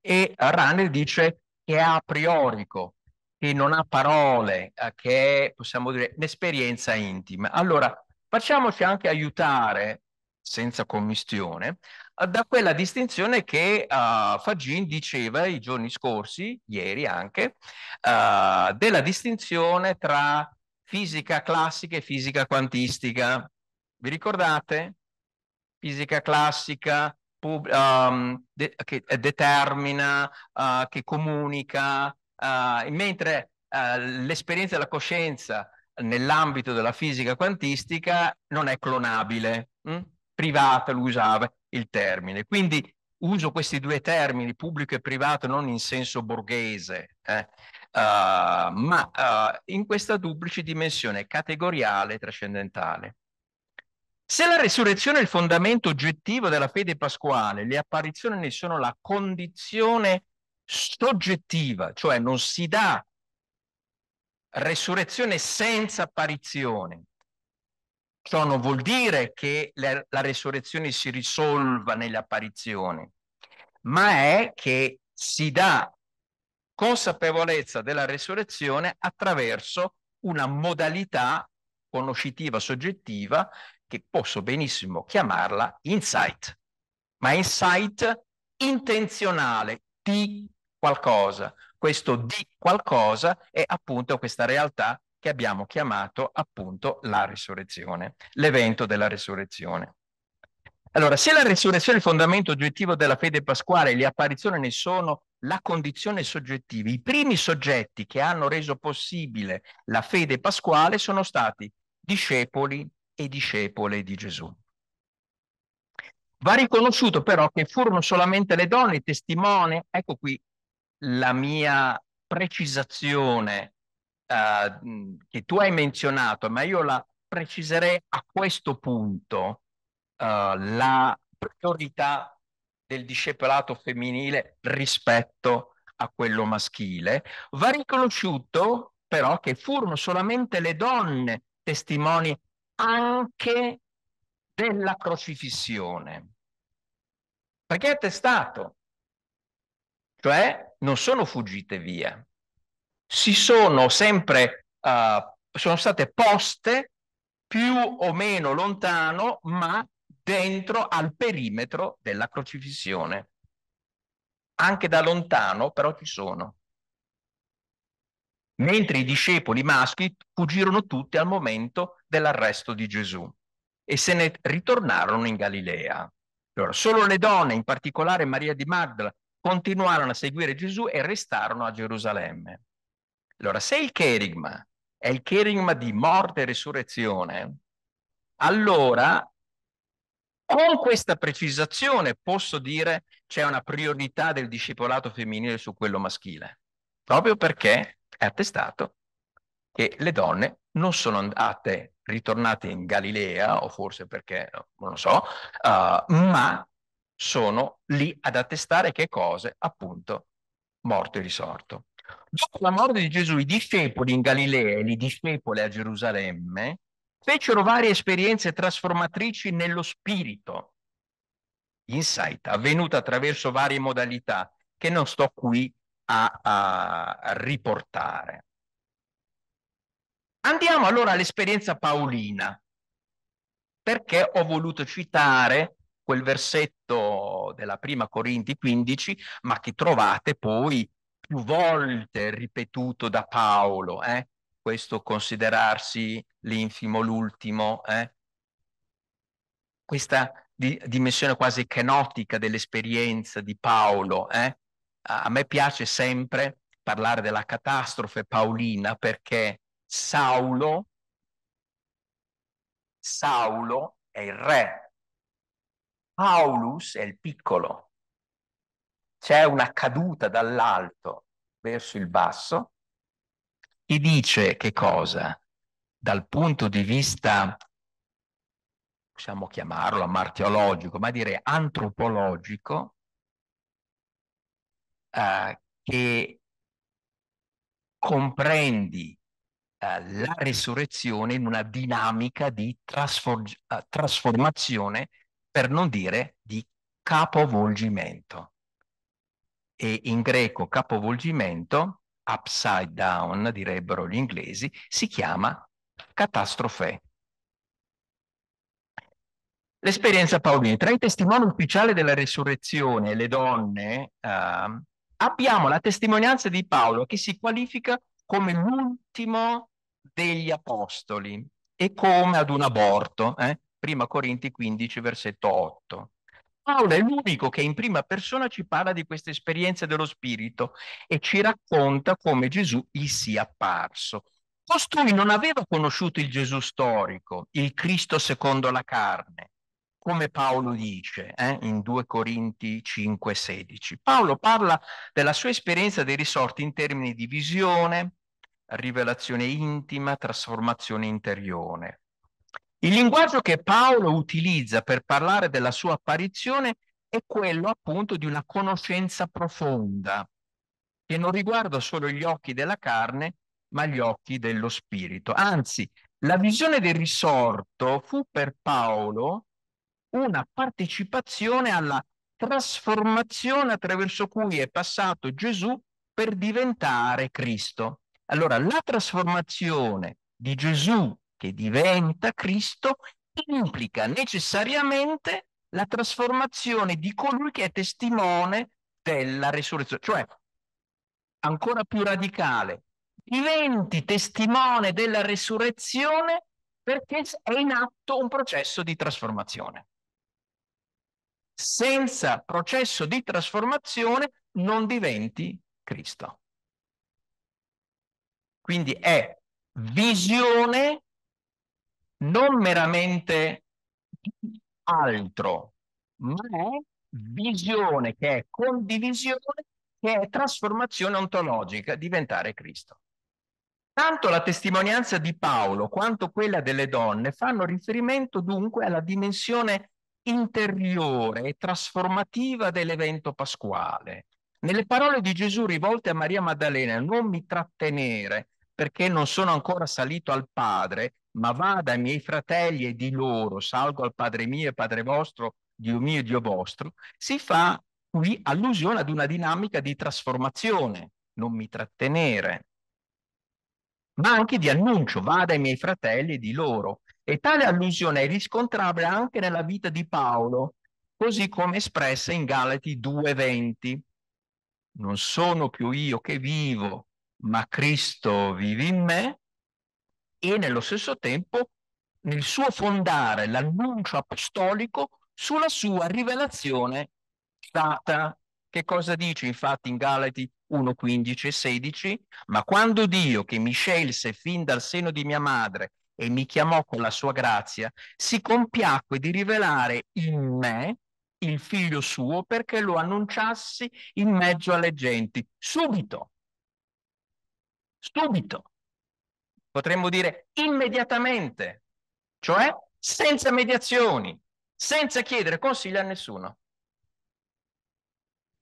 E Ranel dice che è a priorico, che non ha parole, eh, che è, possiamo dire, un'esperienza intima. Allora, facciamoci anche aiutare senza commistione, da quella distinzione che uh, Fagin diceva i giorni scorsi, ieri anche, uh, della distinzione tra fisica classica e fisica quantistica. Vi ricordate? Fisica classica um, de che determina, uh, che comunica, mentre l'esperienza della coscienza nell'ambito della fisica quantistica non è clonabile. Mh? Hm? privata lo usava il termine. Quindi uso questi due termini, pubblico e privato, non in senso borghese, eh, uh, ma uh, in questa duplice dimensione categoriale e trascendentale. Se la resurrezione è il fondamento oggettivo della fede pasquale, le apparizioni ne sono la condizione soggettiva, cioè non si dà resurrezione senza apparizione, Ciò non vuol dire che la, la resurrezione si risolva nelle apparizioni, ma è che si dà consapevolezza della resurrezione attraverso una modalità conoscitiva soggettiva che posso benissimo chiamarla insight, ma insight intenzionale di qualcosa. Questo di qualcosa è appunto questa realtà che abbiamo chiamato appunto la risurrezione, l'evento della risurrezione. Allora, se la risurrezione è il fondamento oggettivo della fede pasquale, le apparizioni ne sono la condizione soggettiva, i primi soggetti che hanno reso possibile la fede pasquale sono stati discepoli e discepole di Gesù. Va riconosciuto però che furono solamente le donne testimone, ecco qui la mia precisazione eh, che tu hai menzionato, ma io la preciserei a questo punto, uh, la priorità del discepolato femminile rispetto a quello maschile, va riconosciuto però che furono solamente le donne testimoni anche della crocifissione. Perché è testato, cioè non sono fuggite via, si sono sempre, uh, sono state poste più o meno lontano, ma dentro al perimetro della crocifissione. Anche da lontano, però ci sono. Mentre i discepoli maschi fuggirono tutti al momento dell'arresto di Gesù e se ne ritornarono in Galilea. Allora, solo le donne, in particolare Maria di Magdala, continuarono a seguire Gesù e restarono a Gerusalemme. Allora, se il cherigma è il cherigma di morte e resurrezione, allora con questa precisazione posso dire c'è una priorità del discepolato femminile su quello maschile, proprio perché è attestato che le donne non sono andate, ritornate in Galilea, o forse perché, non lo so, uh, ma sono lì ad attestare che cose, appunto, morto e risorto. Dopo la morte di Gesù, i discepoli in Galilea e i discepoli a Gerusalemme fecero varie esperienze trasformatrici nello spirito. Insight avvenuta attraverso varie modalità che non sto qui a, a riportare. Andiamo allora all'esperienza paolina, perché ho voluto citare quel versetto della prima Corinti 15, ma che trovate poi più volte ripetuto da Paolo, eh? questo considerarsi l'infimo, l'ultimo, eh? questa di dimensione quasi canotica dell'esperienza di Paolo. Eh? A me piace sempre parlare della catastrofe paolina perché Saulo, Saulo è il re, Paulus è il piccolo c'è una caduta dall'alto verso il basso e dice che cosa? Dal punto di vista, possiamo chiamarlo martiologico, ma dire antropologico, eh, che comprendi eh, la risurrezione in una dinamica di eh, trasformazione, per non dire di capovolgimento e in greco capovolgimento, upside down direbbero gli inglesi, si chiama catastrofe. L'esperienza paolina, tra i testimoni ufficiali della resurrezione e le donne, eh, abbiamo la testimonianza di Paolo che si qualifica come l'ultimo degli apostoli e come ad un aborto. Eh? Prima Corinti 15, versetto 8. Paolo è l'unico che in prima persona ci parla di questa esperienza dello Spirito e ci racconta come Gesù gli sia apparso. Costui non aveva conosciuto il Gesù storico, il Cristo secondo la carne, come Paolo dice eh, in 2 Corinti 5,16. Paolo parla della sua esperienza dei risorti in termini di visione, rivelazione intima, trasformazione interiore. Il linguaggio che Paolo utilizza per parlare della sua apparizione è quello appunto di una conoscenza profonda, che non riguarda solo gli occhi della carne, ma gli occhi dello spirito. Anzi, la visione del risorto fu per Paolo una partecipazione alla trasformazione attraverso cui è passato Gesù per diventare Cristo. Allora, la trasformazione di Gesù che diventa Cristo implica necessariamente la trasformazione di colui che è testimone della risurrezione, cioè ancora più radicale, diventi testimone della risurrezione perché è in atto un processo di trasformazione. Senza processo di trasformazione non diventi Cristo. Quindi è visione non meramente altro, ma è visione, che è condivisione, che è trasformazione ontologica, diventare Cristo. Tanto la testimonianza di Paolo quanto quella delle donne fanno riferimento dunque alla dimensione interiore e trasformativa dell'evento pasquale. Nelle parole di Gesù rivolte a Maria Maddalena, non mi trattenere, perché non sono ancora salito al Padre, ma vada ai miei fratelli e di loro salgo al Padre mio e Padre vostro, Dio mio e Dio vostro, si fa qui allusione ad una dinamica di trasformazione, non mi trattenere, ma anche di annuncio, vada ai miei fratelli e di loro. E tale allusione è riscontrabile anche nella vita di Paolo, così come espressa in Galati 2:20. Non sono più io che vivo, ma Cristo vive in me e nello stesso tempo nel suo fondare l'annuncio apostolico sulla sua rivelazione data. Che cosa dice infatti in Galati 1, 15 e 16? Ma quando Dio, che mi scelse fin dal seno di mia madre e mi chiamò con la sua grazia, si compiacque di rivelare in me il figlio suo perché lo annunciassi in mezzo alle genti. Subito, subito, potremmo dire immediatamente, cioè senza mediazioni, senza chiedere consiglio a nessuno.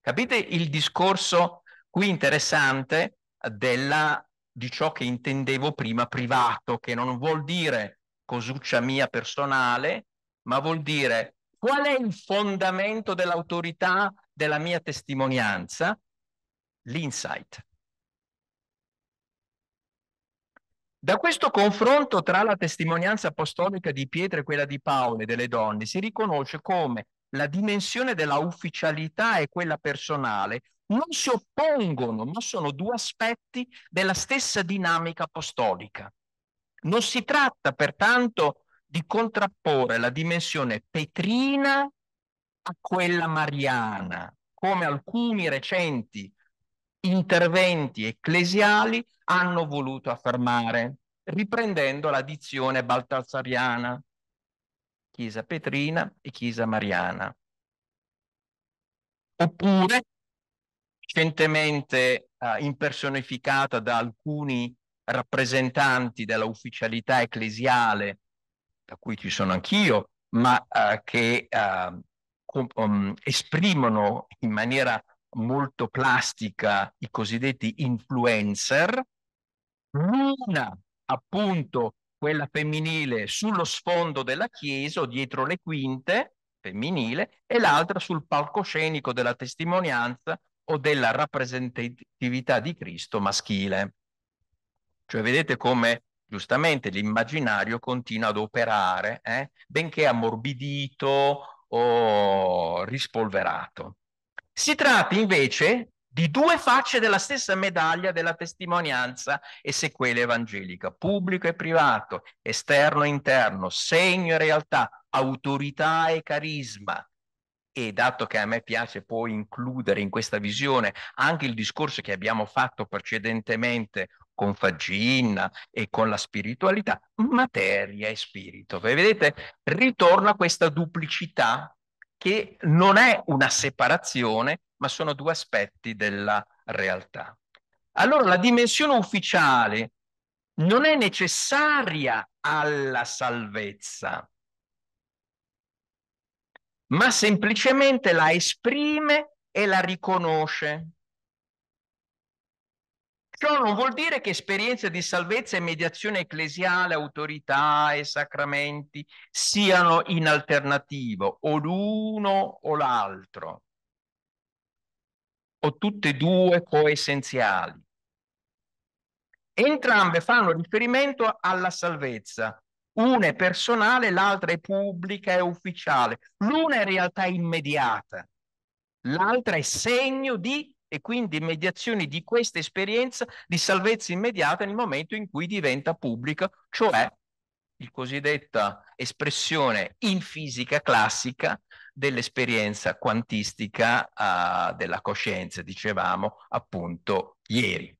Capite il discorso qui interessante della, di ciò che intendevo prima privato, che non vuol dire cosuccia mia personale, ma vuol dire qual è il fondamento dell'autorità della mia testimonianza? L'insight. Da questo confronto tra la testimonianza apostolica di Pietro e quella di Paolo e delle donne si riconosce come la dimensione della ufficialità e quella personale non si oppongono, ma sono due aspetti della stessa dinamica apostolica. Non si tratta pertanto di contrapporre la dimensione petrina a quella mariana, come alcuni recenti interventi ecclesiali hanno voluto affermare, riprendendo la dizione baltasariana, Chiesa Petrina e Chiesa Mariana. Oppure, recentemente eh, impersonificata da alcuni rappresentanti della ufficialità ecclesiale, da cui ci sono anch'io, ma eh, che eh, um, esprimono in maniera molto plastica i cosiddetti influencer, l'una appunto quella femminile sullo sfondo della chiesa o dietro le quinte femminile e l'altra sul palcoscenico della testimonianza o della rappresentatività di Cristo maschile. Cioè vedete come giustamente l'immaginario continua ad operare, eh? benché ammorbidito o rispolverato. Si tratta invece di due facce della stessa medaglia della testimonianza e sequela evangelica, pubblico e privato, esterno e interno, segno e realtà, autorità e carisma. E dato che a me piace poi includere in questa visione anche il discorso che abbiamo fatto precedentemente con Faginna e con la spiritualità, materia e spirito. Vedete, ritorna questa duplicità che non è una separazione, ma sono due aspetti della realtà. Allora la dimensione ufficiale non è necessaria alla salvezza, ma semplicemente la esprime e la riconosce. Ciò non vuol dire che esperienza di salvezza e mediazione ecclesiale, autorità e sacramenti siano in alternativo, o l'uno o l'altro, o tutte e due coessenziali. Entrambe fanno riferimento alla salvezza, una è personale, l'altra è pubblica e ufficiale, l'una è realtà immediata, l'altra è segno di e quindi mediazioni di questa esperienza di salvezza immediata nel momento in cui diventa pubblica, cioè il cosiddetta espressione in fisica classica dell'esperienza quantistica uh, della coscienza, dicevamo appunto ieri.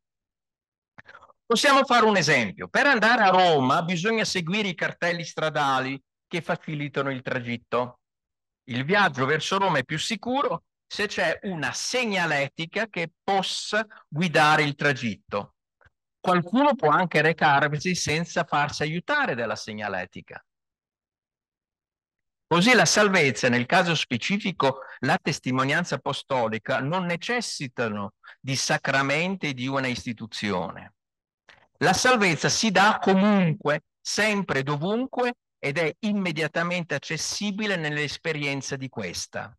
Possiamo fare un esempio. Per andare a Roma bisogna seguire i cartelli stradali che facilitano il tragitto. Il viaggio verso Roma è più sicuro se c'è una segnaletica che possa guidare il tragitto. Qualcuno può anche recarvisi senza farsi aiutare dalla segnaletica. Così la salvezza, nel caso specifico la testimonianza apostolica, non necessitano di sacramenti di una istituzione. La salvezza si dà comunque, sempre, dovunque ed è immediatamente accessibile nell'esperienza di questa.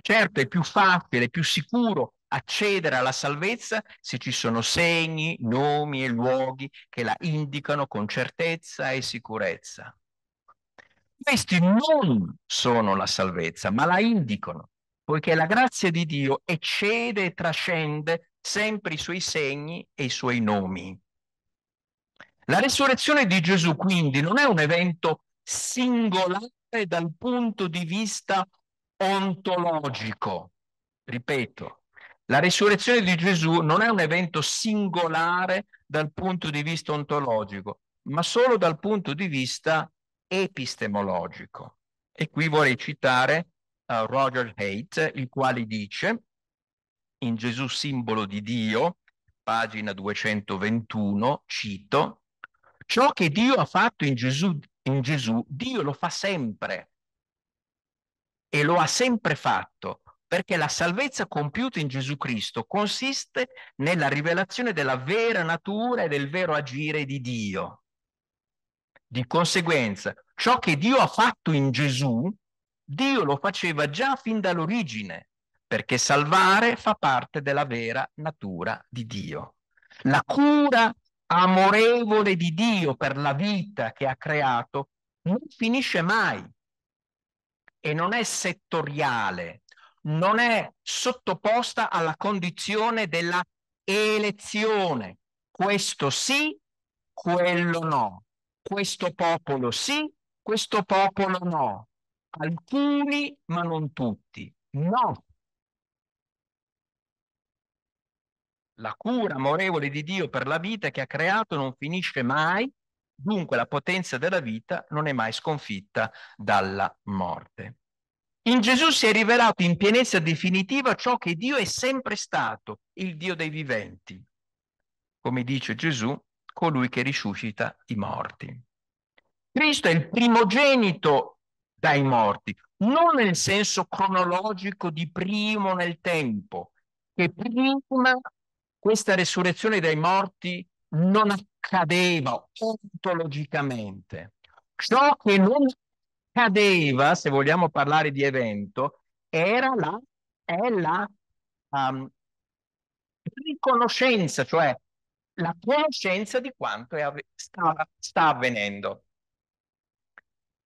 Certo, è più facile, è più sicuro accedere alla salvezza se ci sono segni, nomi e luoghi che la indicano con certezza e sicurezza. Questi non sono la salvezza, ma la indicano, poiché la grazia di Dio eccede e trascende sempre i suoi segni e i suoi nomi. La resurrezione di Gesù quindi non è un evento singolare dal punto di vista ontologico. Ripeto, la risurrezione di Gesù non è un evento singolare dal punto di vista ontologico, ma solo dal punto di vista epistemologico. E qui vorrei citare uh, Roger Haight, il quale dice in Gesù simbolo di Dio, pagina 221, cito, ciò che Dio ha fatto in Gesù, in Gesù Dio lo fa sempre e lo ha sempre fatto, perché la salvezza compiuta in Gesù Cristo consiste nella rivelazione della vera natura e del vero agire di Dio. Di conseguenza, ciò che Dio ha fatto in Gesù, Dio lo faceva già fin dall'origine, perché salvare fa parte della vera natura di Dio. La cura amorevole di Dio per la vita che ha creato non finisce mai e non è settoriale, non è sottoposta alla condizione della elezione. Questo sì, quello no. Questo popolo sì, questo popolo no. Alcuni, ma non tutti. No. La cura amorevole di Dio per la vita che ha creato non finisce mai Dunque la potenza della vita non è mai sconfitta dalla morte. In Gesù si è rivelato in pienezza definitiva ciò che Dio è sempre stato, il Dio dei viventi. Come dice Gesù, colui che risuscita i morti. Cristo è il primogenito dai morti, non nel senso cronologico di primo nel tempo, che prima questa resurrezione dai morti non ha cadeva ontologicamente. Ciò che non cadeva, se vogliamo parlare di evento, era la, è la um, riconoscenza, cioè la conoscenza di quanto è, sta, sta avvenendo.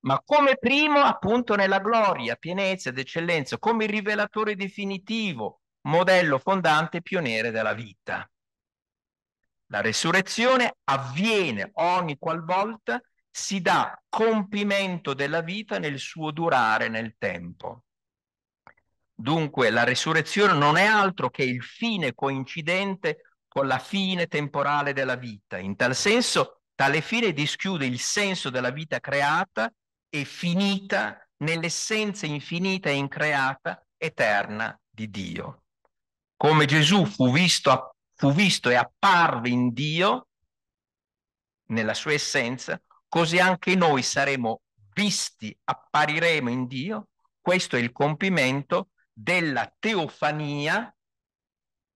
Ma come primo, appunto, nella gloria, pienezza ed eccellenza, come il rivelatore definitivo, modello fondante e pioniere della vita. La resurrezione avviene ogni qualvolta si dà compimento della vita nel suo durare nel tempo. Dunque la resurrezione non è altro che il fine coincidente con la fine temporale della vita. In tal senso, tale fine dischiude il senso della vita creata e finita nell'essenza infinita e increata, eterna di Dio. Come Gesù fu visto a fu visto e apparve in Dio, nella sua essenza, così anche noi saremo visti, appariremo in Dio. Questo è il compimento della teofania,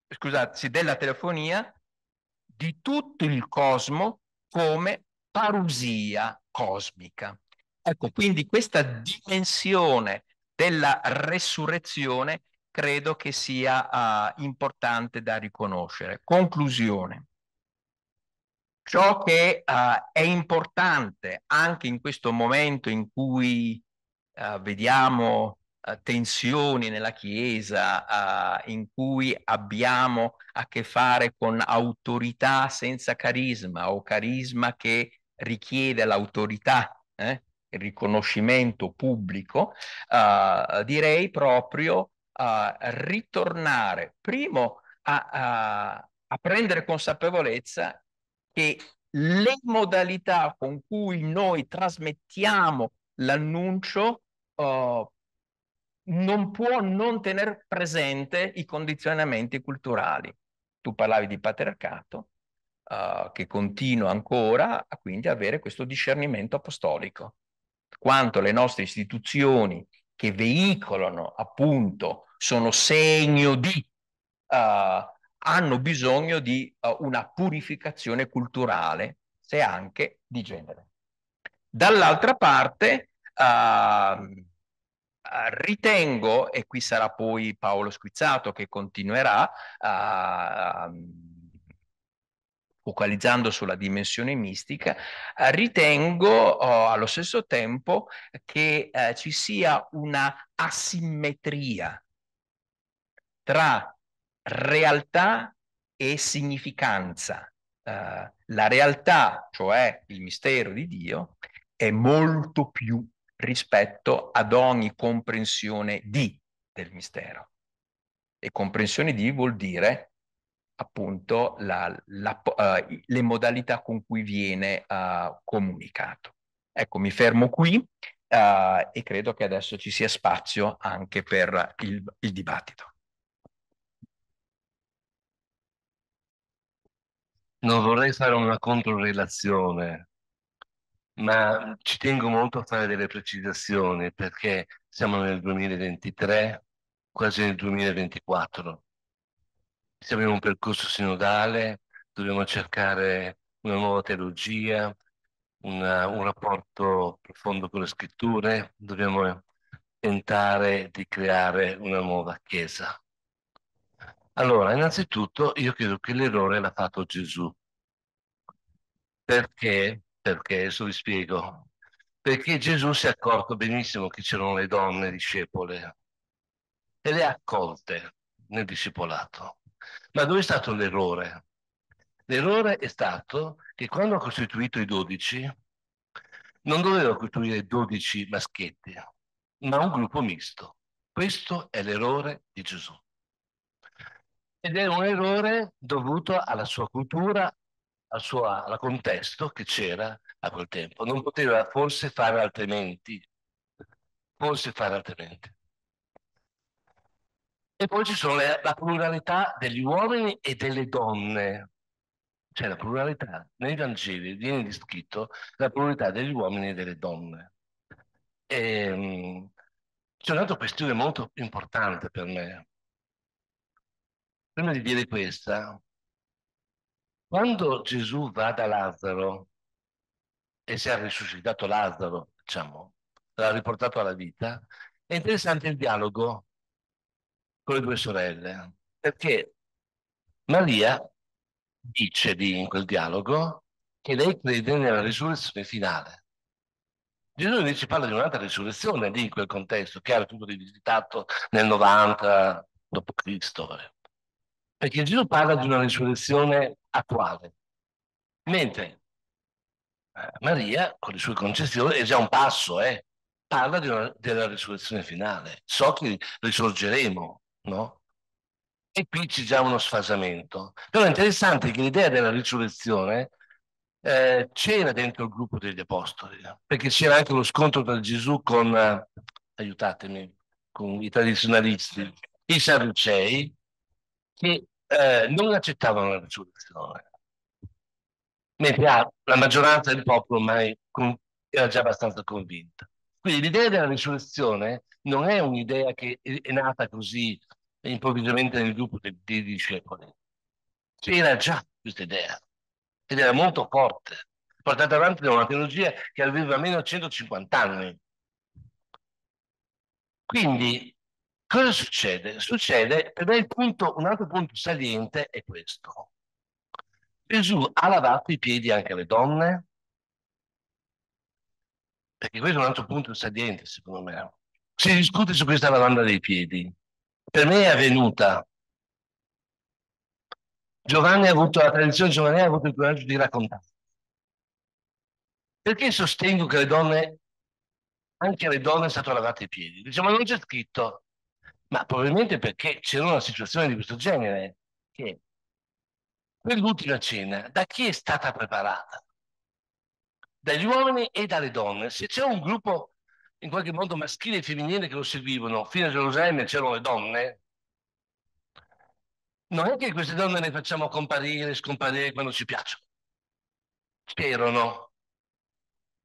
scusate, della telefonia di tutto il cosmo come parusia cosmica. Ecco, quindi questa dimensione della resurrezione credo che sia uh, importante da riconoscere. Conclusione. Ciò che uh, è importante anche in questo momento in cui uh, vediamo tensioni nella Chiesa, in cui abbiamo a che fare con autorità senza carisma o carisma che richiede l'autorità, eh? il riconoscimento pubblico, direi proprio a ritornare, primo, a, a, a prendere consapevolezza che le modalità con cui noi trasmettiamo l'annuncio uh, non può non tenere presente i condizionamenti culturali. Tu parlavi di patriarcato, uh, che continua ancora a quindi avere questo discernimento apostolico. Quanto le nostre istituzioni che veicolano appunto, sono segno di, uh, hanno bisogno di uh, una purificazione culturale, se anche di genere. Dall'altra parte, uh, ritengo, e qui sarà poi Paolo Squizzato che continuerà, uh, focalizzando sulla dimensione mistica, eh, ritengo oh, allo stesso tempo che eh, ci sia una asimmetria tra realtà e significanza. Uh, la realtà, cioè il mistero di Dio, è molto più rispetto ad ogni comprensione di del mistero. E comprensione di vuol dire appunto la, la, uh, le modalità con cui viene uh, comunicato. Ecco, mi fermo qui uh, e credo che adesso ci sia spazio anche per il, il dibattito. Non vorrei fare una controrelazione, ma ci tengo molto a fare delle precisazioni perché siamo nel 2023, quasi nel 2024 se abbiamo un percorso sinodale, dobbiamo cercare una nuova teologia, una, un rapporto profondo con le scritture, dobbiamo tentare di creare una nuova Chiesa. Allora, innanzitutto io credo che l'errore l'ha fatto Gesù. Perché? Perché, adesso vi spiego. Perché Gesù si è accorto benissimo che c'erano le donne discepole e le ha accolte nel discepolato. Ma dove è stato l'errore? L'errore è stato che quando ha costituito i 12, non doveva costituire 12 maschietti, ma un gruppo misto. Questo è l'errore di Gesù. Ed è un errore dovuto alla sua cultura, al, suo, al contesto che c'era a quel tempo. Non poteva forse fare altrimenti. Forse fare altrimenti. E poi ci sono le, la pluralità degli uomini e delle donne. Cioè la pluralità, nei Vangeli viene descritto la pluralità degli uomini e delle donne. E, ehm, c'è un'altra questione molto importante per me. Prima di dire questa, quando Gesù va da Lazzaro e si è risuscitato Lazzaro, diciamo, l'ha riportato alla vita, è interessante il dialogo con le due sorelle, perché Maria dice di, in quel dialogo che lei crede nella risurrezione finale. Gesù invece parla di un'altra risurrezione lì in quel contesto, che era tutto rivisitato nel 90 d.C. Perché Gesù parla di una risurrezione attuale, mentre eh, Maria, con le sue concessioni, è già un passo, eh, parla una, della risurrezione finale. So che risorgeremo, no? E qui c'è già uno sfasamento. Però è interessante che l'idea della risurrezione eh, c'era dentro il gruppo degli apostoli, perché c'era anche lo scontro tra Gesù con, eh, aiutatemi, con i tradizionalisti, i sarducei, che eh, non accettavano la risurrezione, mentre ah, la maggioranza del popolo ormai era già abbastanza convinta. Quindi l'idea della risurrezione non è un'idea che è nata così e improvvisamente nel gruppo dei discepoli. C'era già questa idea ed era molto forte, portata avanti da una teologia che aveva almeno 150 anni. Quindi, cosa succede? Succede, ed è punto, un altro punto saliente, è questo. Gesù ha lavato i piedi anche alle donne, perché questo è un altro punto saliente, secondo me. Si discute su questa lavanda dei piedi per me è avvenuta. Giovanni ha avuto, la tradizione giovanile ha avuto il coraggio di raccontare. Perché sostengo che le donne, anche le donne, sono state lavate i piedi? Diciamo, non c'è scritto, ma probabilmente perché c'era una situazione di questo genere, che quell'ultima cena, da chi è stata preparata? Dagli uomini e dalle donne. Se c'è un gruppo in qualche modo maschile e femminile che lo seguivano, fino a Gerusalemme c'erano le donne, non è che queste donne le facciamo comparire, scomparire quando ci piacciono. C'erano.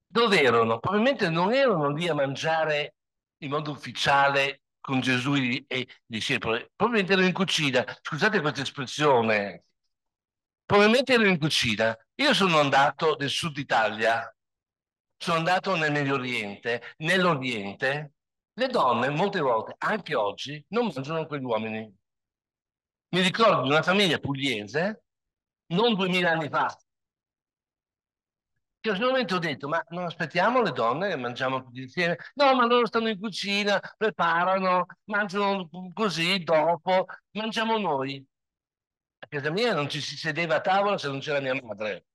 Dove erano? Probabilmente non erano lì a mangiare in modo ufficiale con Gesù e i discepoli, probabilmente erano in cucina. Scusate questa espressione. Probabilmente erano in cucina. Io sono andato nel sud Italia sono andato nel Medio Oriente, nell'Oriente, le donne molte volte, anche oggi, non mangiano quegli uomini. Mi ricordo di una famiglia pugliese, non duemila anni fa, che momento ho detto, ma non aspettiamo le donne che mangiamo tutti insieme? No, ma loro stanno in cucina, preparano, mangiano così, dopo, mangiamo noi. A casa mia non ci si sedeva a tavola se non c'era mia madre.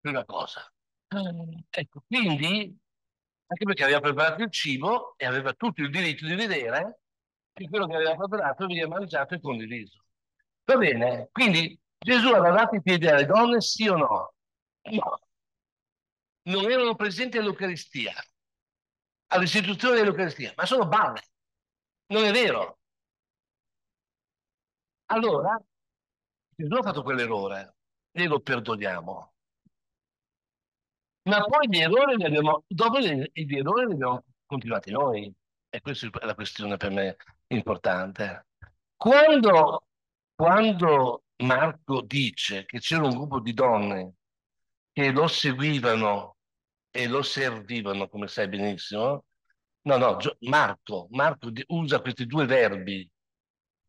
Prima cosa. Ehm, ecco, quindi, anche perché aveva preparato il cibo e aveva tutto il diritto di vedere che quello che aveva preparato veniva mangiato e condiviso. Va bene, quindi Gesù aveva dato i piedi alle donne, sì o no? No. Non erano presenti all'Eucaristia, all'istituzione dell'Eucaristia, ma sono balle. Non è vero. Allora, Gesù ha fatto quell'errore, noi lo perdoniamo ma poi gli errori li abbiamo, dopo gli, gli errori li abbiamo continuati noi, e questa è la questione per me importante. Quando, quando Marco dice che c'era un gruppo di donne che lo seguivano e lo servivano, come sai benissimo, no, no, Marco, Marco usa questi due verbi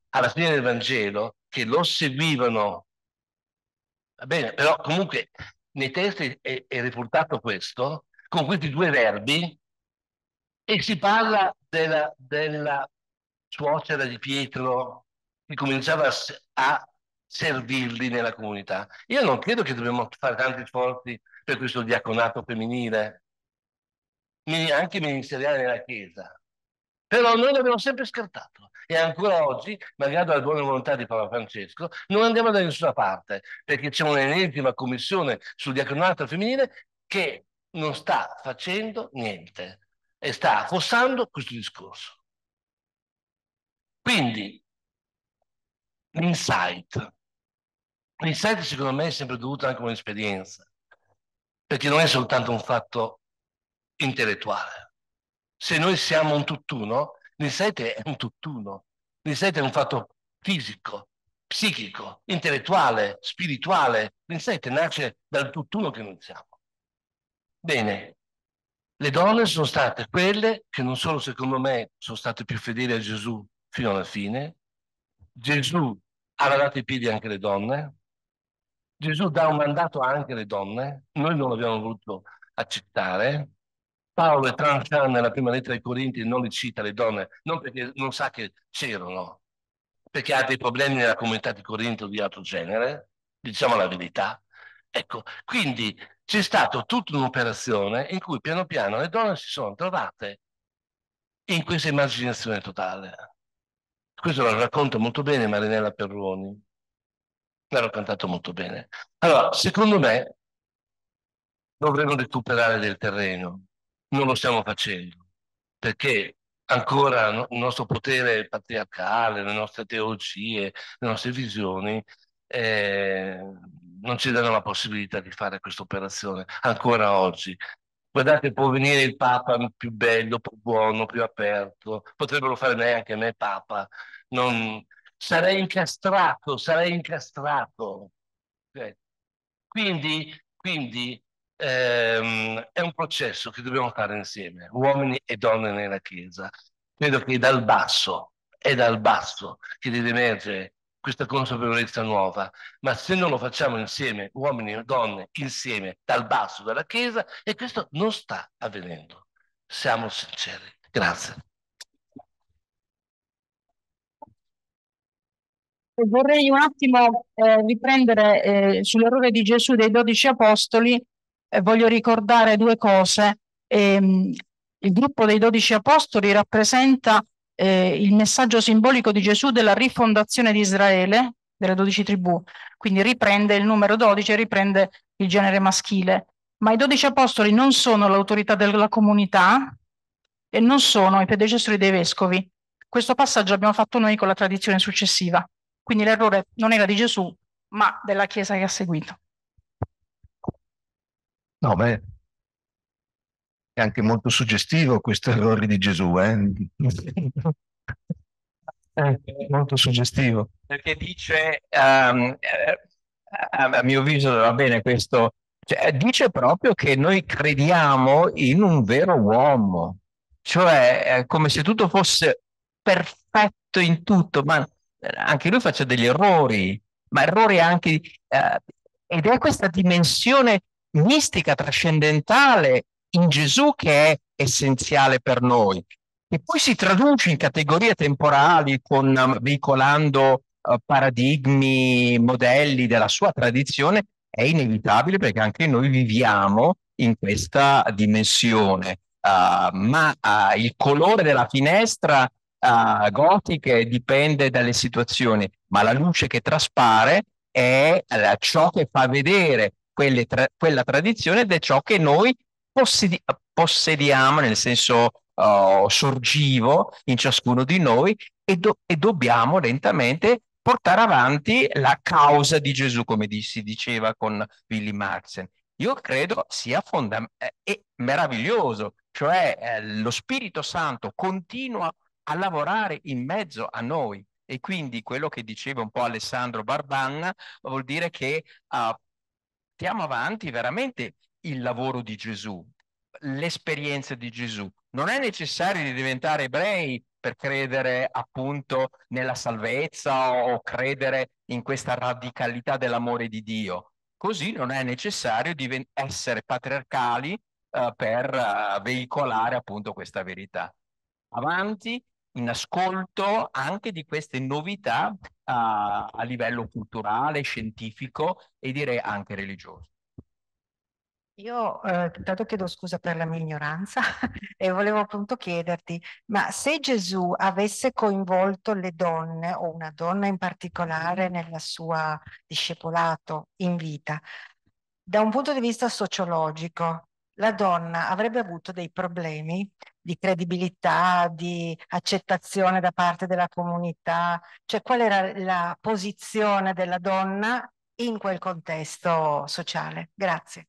alla fine del Vangelo che lo seguivano. Va bene, però comunque nei testi è, è riportato questo, con questi due verbi, e si parla della, della suocera di Pietro che cominciava a servirli nella comunità. Io non credo che dobbiamo fare tanti sforzi per questo diaconato femminile, anche ministeriale nella Chiesa, però noi l'abbiamo sempre scartato e ancora oggi, malgrado la buona volontà di Papa Francesco, non andiamo da nessuna parte, perché c'è un'ennesima commissione sul diaconato femminile che non sta facendo niente e sta affossando questo discorso. Quindi, l'insight. L'insight secondo me è sempre dovuto anche a un'esperienza, perché non è soltanto un fatto intellettuale. Se noi siamo un tutt'uno, il l'insight è un tutt'uno, Il l'insight è un fatto fisico, psichico, intellettuale, spirituale, Il l'insight nasce dal tutt'uno che non siamo. Bene, le donne sono state quelle che non solo secondo me sono state più fedeli a Gesù fino alla fine, Gesù ha lavato i piedi anche le donne, Gesù dà un mandato anche alle donne, noi non l'abbiamo voluto accettare, Paolo è tranchant nella prima lettera ai Corinti non li cita le donne, non perché non sa che c'erano, perché ha dei problemi nella comunità di Corinto di altro genere, diciamo la verità. Ecco, quindi c'è stata tutta un'operazione in cui piano piano le donne si sono trovate in questa immaginazione totale. Questo lo racconta molto bene Marinella Perroni, l'ha raccontato molto bene. Allora, secondo me dovremmo recuperare del terreno, non lo stiamo facendo, perché ancora il nostro potere patriarcale, le nostre teologie, le nostre visioni eh, non ci danno la possibilità di fare questa operazione ancora oggi. Guardate, può venire il Papa più bello, più buono, più aperto, potrebbero fare anche me Papa, non... sarei incastrato, sarei incastrato. Quindi, quindi Ehm, è un processo che dobbiamo fare insieme, uomini e donne nella Chiesa. Credo che dal basso, è dal basso che deve emergere questa consapevolezza nuova, ma se non lo facciamo insieme, uomini e donne, insieme, dal basso, dalla Chiesa, e questo non sta avvenendo. Siamo sinceri. Grazie. Vorrei un attimo eh, riprendere eh, sull'errore di Gesù dei dodici apostoli eh, voglio ricordare due cose. Ehm, il gruppo dei dodici apostoli rappresenta eh, il messaggio simbolico di Gesù della rifondazione di Israele, delle dodici tribù, quindi riprende il numero 12, riprende il genere maschile. Ma i dodici apostoli non sono l'autorità della comunità e non sono i predecessori dei vescovi. Questo passaggio abbiamo fatto noi con la tradizione successiva. Quindi l'errore non era di Gesù, ma della Chiesa che ha seguito. No, beh, è anche molto suggestivo questo errore di Gesù, eh? È eh, molto suggestivo. Perché dice, um, a mio avviso va bene questo, cioè, dice proprio che noi crediamo in un vero uomo, cioè come se tutto fosse perfetto in tutto, ma eh, anche lui faccia degli errori, ma errori anche... Uh, ed è questa dimensione mistica trascendentale in Gesù che è essenziale per noi, che poi si traduce in categorie temporali con, um, veicolando eh, paradigmi, modelli della sua tradizione, è inevitabile perché anche noi viviamo in questa dimensione. Uh, ma uh, il colore della finestra uh, gotica dipende dalle situazioni, ma la luce che traspare è uh, ciò che fa vedere tra, quella tradizione ed è ciò che noi possedi, possediamo nel senso uh, sorgivo in ciascuno di noi e, do, e, dobbiamo lentamente portare avanti la causa di Gesù, come di, si diceva con Willy Marxen. Io credo sia fondam- eh, meraviglioso, cioè eh, lo Spirito Santo continua a lavorare in mezzo a noi. E quindi quello che diceva un po' Alessandro Barbanna vuol dire che uh, portiamo avanti veramente il lavoro di Gesù, l'esperienza di Gesù. Non è necessario di diventare ebrei per credere appunto nella salvezza o credere in questa radicalità dell'amore di Dio. Così non è necessario diven- essere patriarcali uh, per uh, veicolare appunto questa verità. Avanti, in ascolto anche di queste novità a, a livello culturale, scientifico e direi anche religioso. Io eh, intanto chiedo scusa per la mia ignoranza e volevo appunto chiederti, ma se Gesù avesse coinvolto le donne o una donna in particolare nella sua discepolato in vita, da un punto di vista sociologico, la donna avrebbe avuto dei problemi di credibilità, di accettazione da parte della comunità, cioè qual era la posizione della donna in quel contesto sociale. Grazie.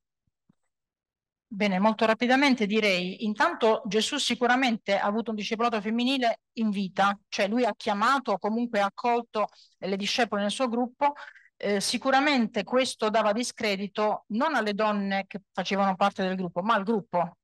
Bene, molto rapidamente direi, intanto Gesù sicuramente ha avuto un discepolato femminile in vita, cioè lui ha chiamato o comunque ha accolto le discepoli nel suo gruppo eh, sicuramente questo dava discredito non alle donne che facevano parte del gruppo, ma al gruppo.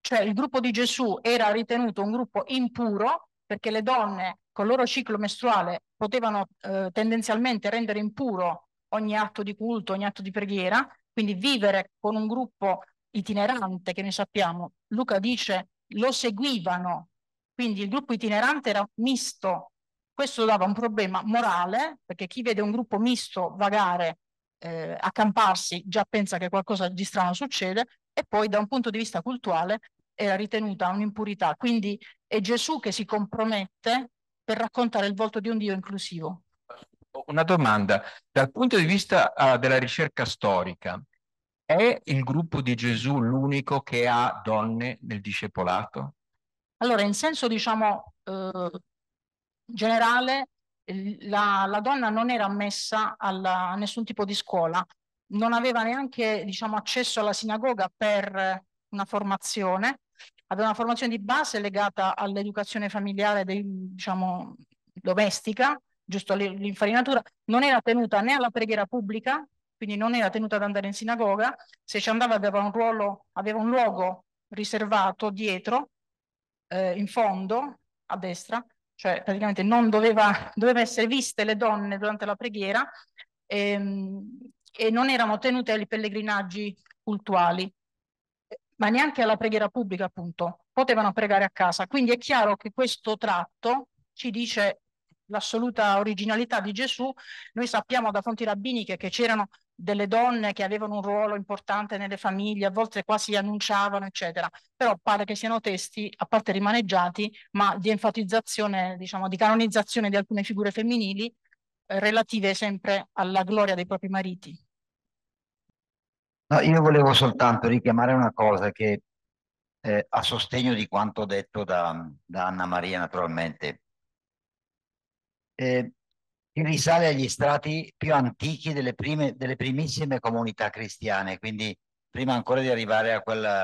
Cioè il gruppo di Gesù era ritenuto un gruppo impuro perché le donne con il loro ciclo mestruale potevano eh, tendenzialmente rendere impuro ogni atto di culto, ogni atto di preghiera, quindi vivere con un gruppo itinerante che noi sappiamo, Luca dice lo seguivano, quindi il gruppo itinerante era misto questo dava un problema morale, perché chi vede un gruppo misto vagare, eh, accamparsi, già pensa che qualcosa di strano succede, e poi da un punto di vista cultuale era ritenuta un'impurità. Quindi è Gesù che si compromette per raccontare il volto di un Dio inclusivo. Una domanda, dal punto di vista uh, della ricerca storica, è il gruppo di Gesù l'unico che ha donne nel discepolato? Allora, in senso diciamo eh, generale eh, la, la donna non era ammessa alla, a nessun tipo di scuola, non aveva neanche diciamo, accesso alla sinagoga per una formazione, aveva una formazione di base legata all'educazione familiare dei, diciamo, domestica, giusto all'infarinatura, non era tenuta né alla preghiera pubblica, quindi non era tenuta ad andare in sinagoga, se ci andava aveva un, ruolo, aveva un luogo riservato dietro, eh, in fondo, a destra, cioè praticamente non doveva, doveva essere viste le donne durante la preghiera ehm, e non erano tenute ai pellegrinaggi cultuali, ma neanche alla preghiera pubblica appunto, potevano pregare a casa. Quindi è chiaro che questo tratto ci dice l'assoluta originalità di Gesù, noi sappiamo da fonti rabbiniche che c'erano delle donne che avevano un ruolo importante nelle famiglie, a volte quasi annunciavano, eccetera. Però pare che siano testi, a parte rimaneggiati, ma di enfatizzazione, diciamo, di canonizzazione di alcune figure femminili eh, relative sempre alla gloria dei propri mariti. No, io volevo soltanto richiamare una cosa che eh, a sostegno di quanto detto da, da Anna Maria naturalmente. Eh, che risale agli strati più antichi delle, prime, delle primissime comunità cristiane, quindi prima ancora di arrivare a quella,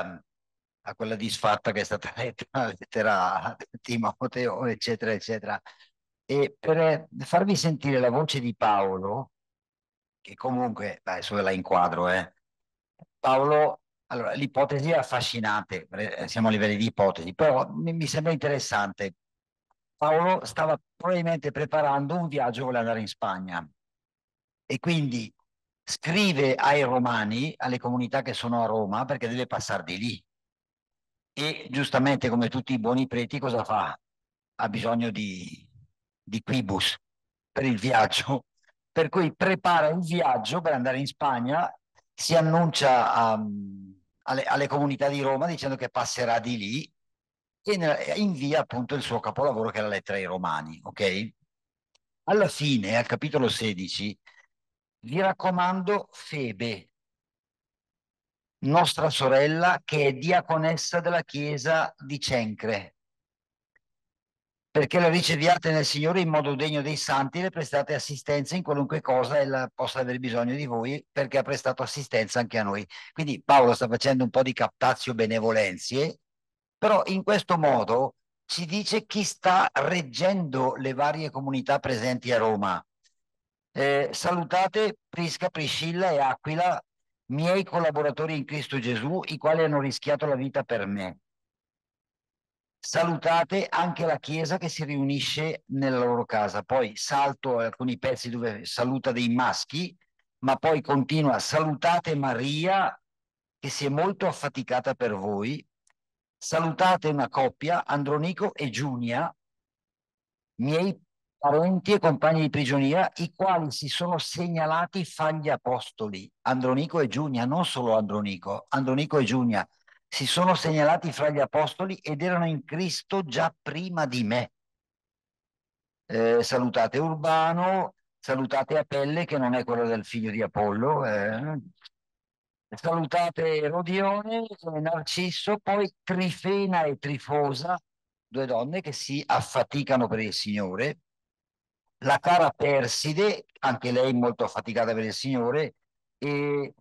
a quella disfatta che è stata letta, la lettera a Timoteo, eccetera, eccetera. E per eh, farvi sentire la voce di Paolo, che comunque, beh, adesso ve la inquadro, eh. Paolo, allora, l'ipotesi è affascinante, eh, siamo a livelli di ipotesi, però mi, mi sembra interessante Paolo stava probabilmente preparando un viaggio, voleva andare in Spagna e quindi scrive ai romani, alle comunità che sono a Roma, perché deve passare di lì. E giustamente come tutti i buoni preti cosa fa? Ha bisogno di, di quibus per il viaggio, per cui prepara un viaggio per andare in Spagna, si annuncia a, um, alle, alle comunità di Roma dicendo che passerà di lì e eh, invia appunto il suo capolavoro che è la lettera ai Romani, ok? Alla fine, al capitolo 16, vi raccomando Febe, nostra sorella che è diaconessa della chiesa di Cencre, perché la riceviate nel Signore in modo degno dei santi, le prestate assistenza in qualunque cosa ella possa aver bisogno di voi, perché ha prestato assistenza anche a noi. Quindi Paolo sta facendo un po' di captazio benevolenzie però in questo modo ci dice chi sta reggendo le varie comunità presenti a Roma. Eh, salutate Prisca, Priscilla e Aquila, miei collaboratori in Cristo Gesù, i quali hanno rischiato la vita per me. Salutate anche la Chiesa che si riunisce nella loro casa. Poi salto alcuni pezzi dove saluta dei maschi, ma poi continua. Salutate Maria che si è molto affaticata per voi salutate una coppia, Andronico e Giunia, miei parenti e compagni di prigionia, i quali si sono segnalati fra gli apostoli. Andronico e Giunia, non solo Andronico, Andronico e Giunia, si sono segnalati fra gli apostoli ed erano in Cristo già prima di me. Eh, salutate Urbano, salutate Apelle che non è quello del figlio di Apollo, eh, salutate Rodione, eh, Narciso, poi Trifena e Trifosa, due donne che si affaticano per il Signore, la cara Perside, anche lei molto affaticata per il Signore, e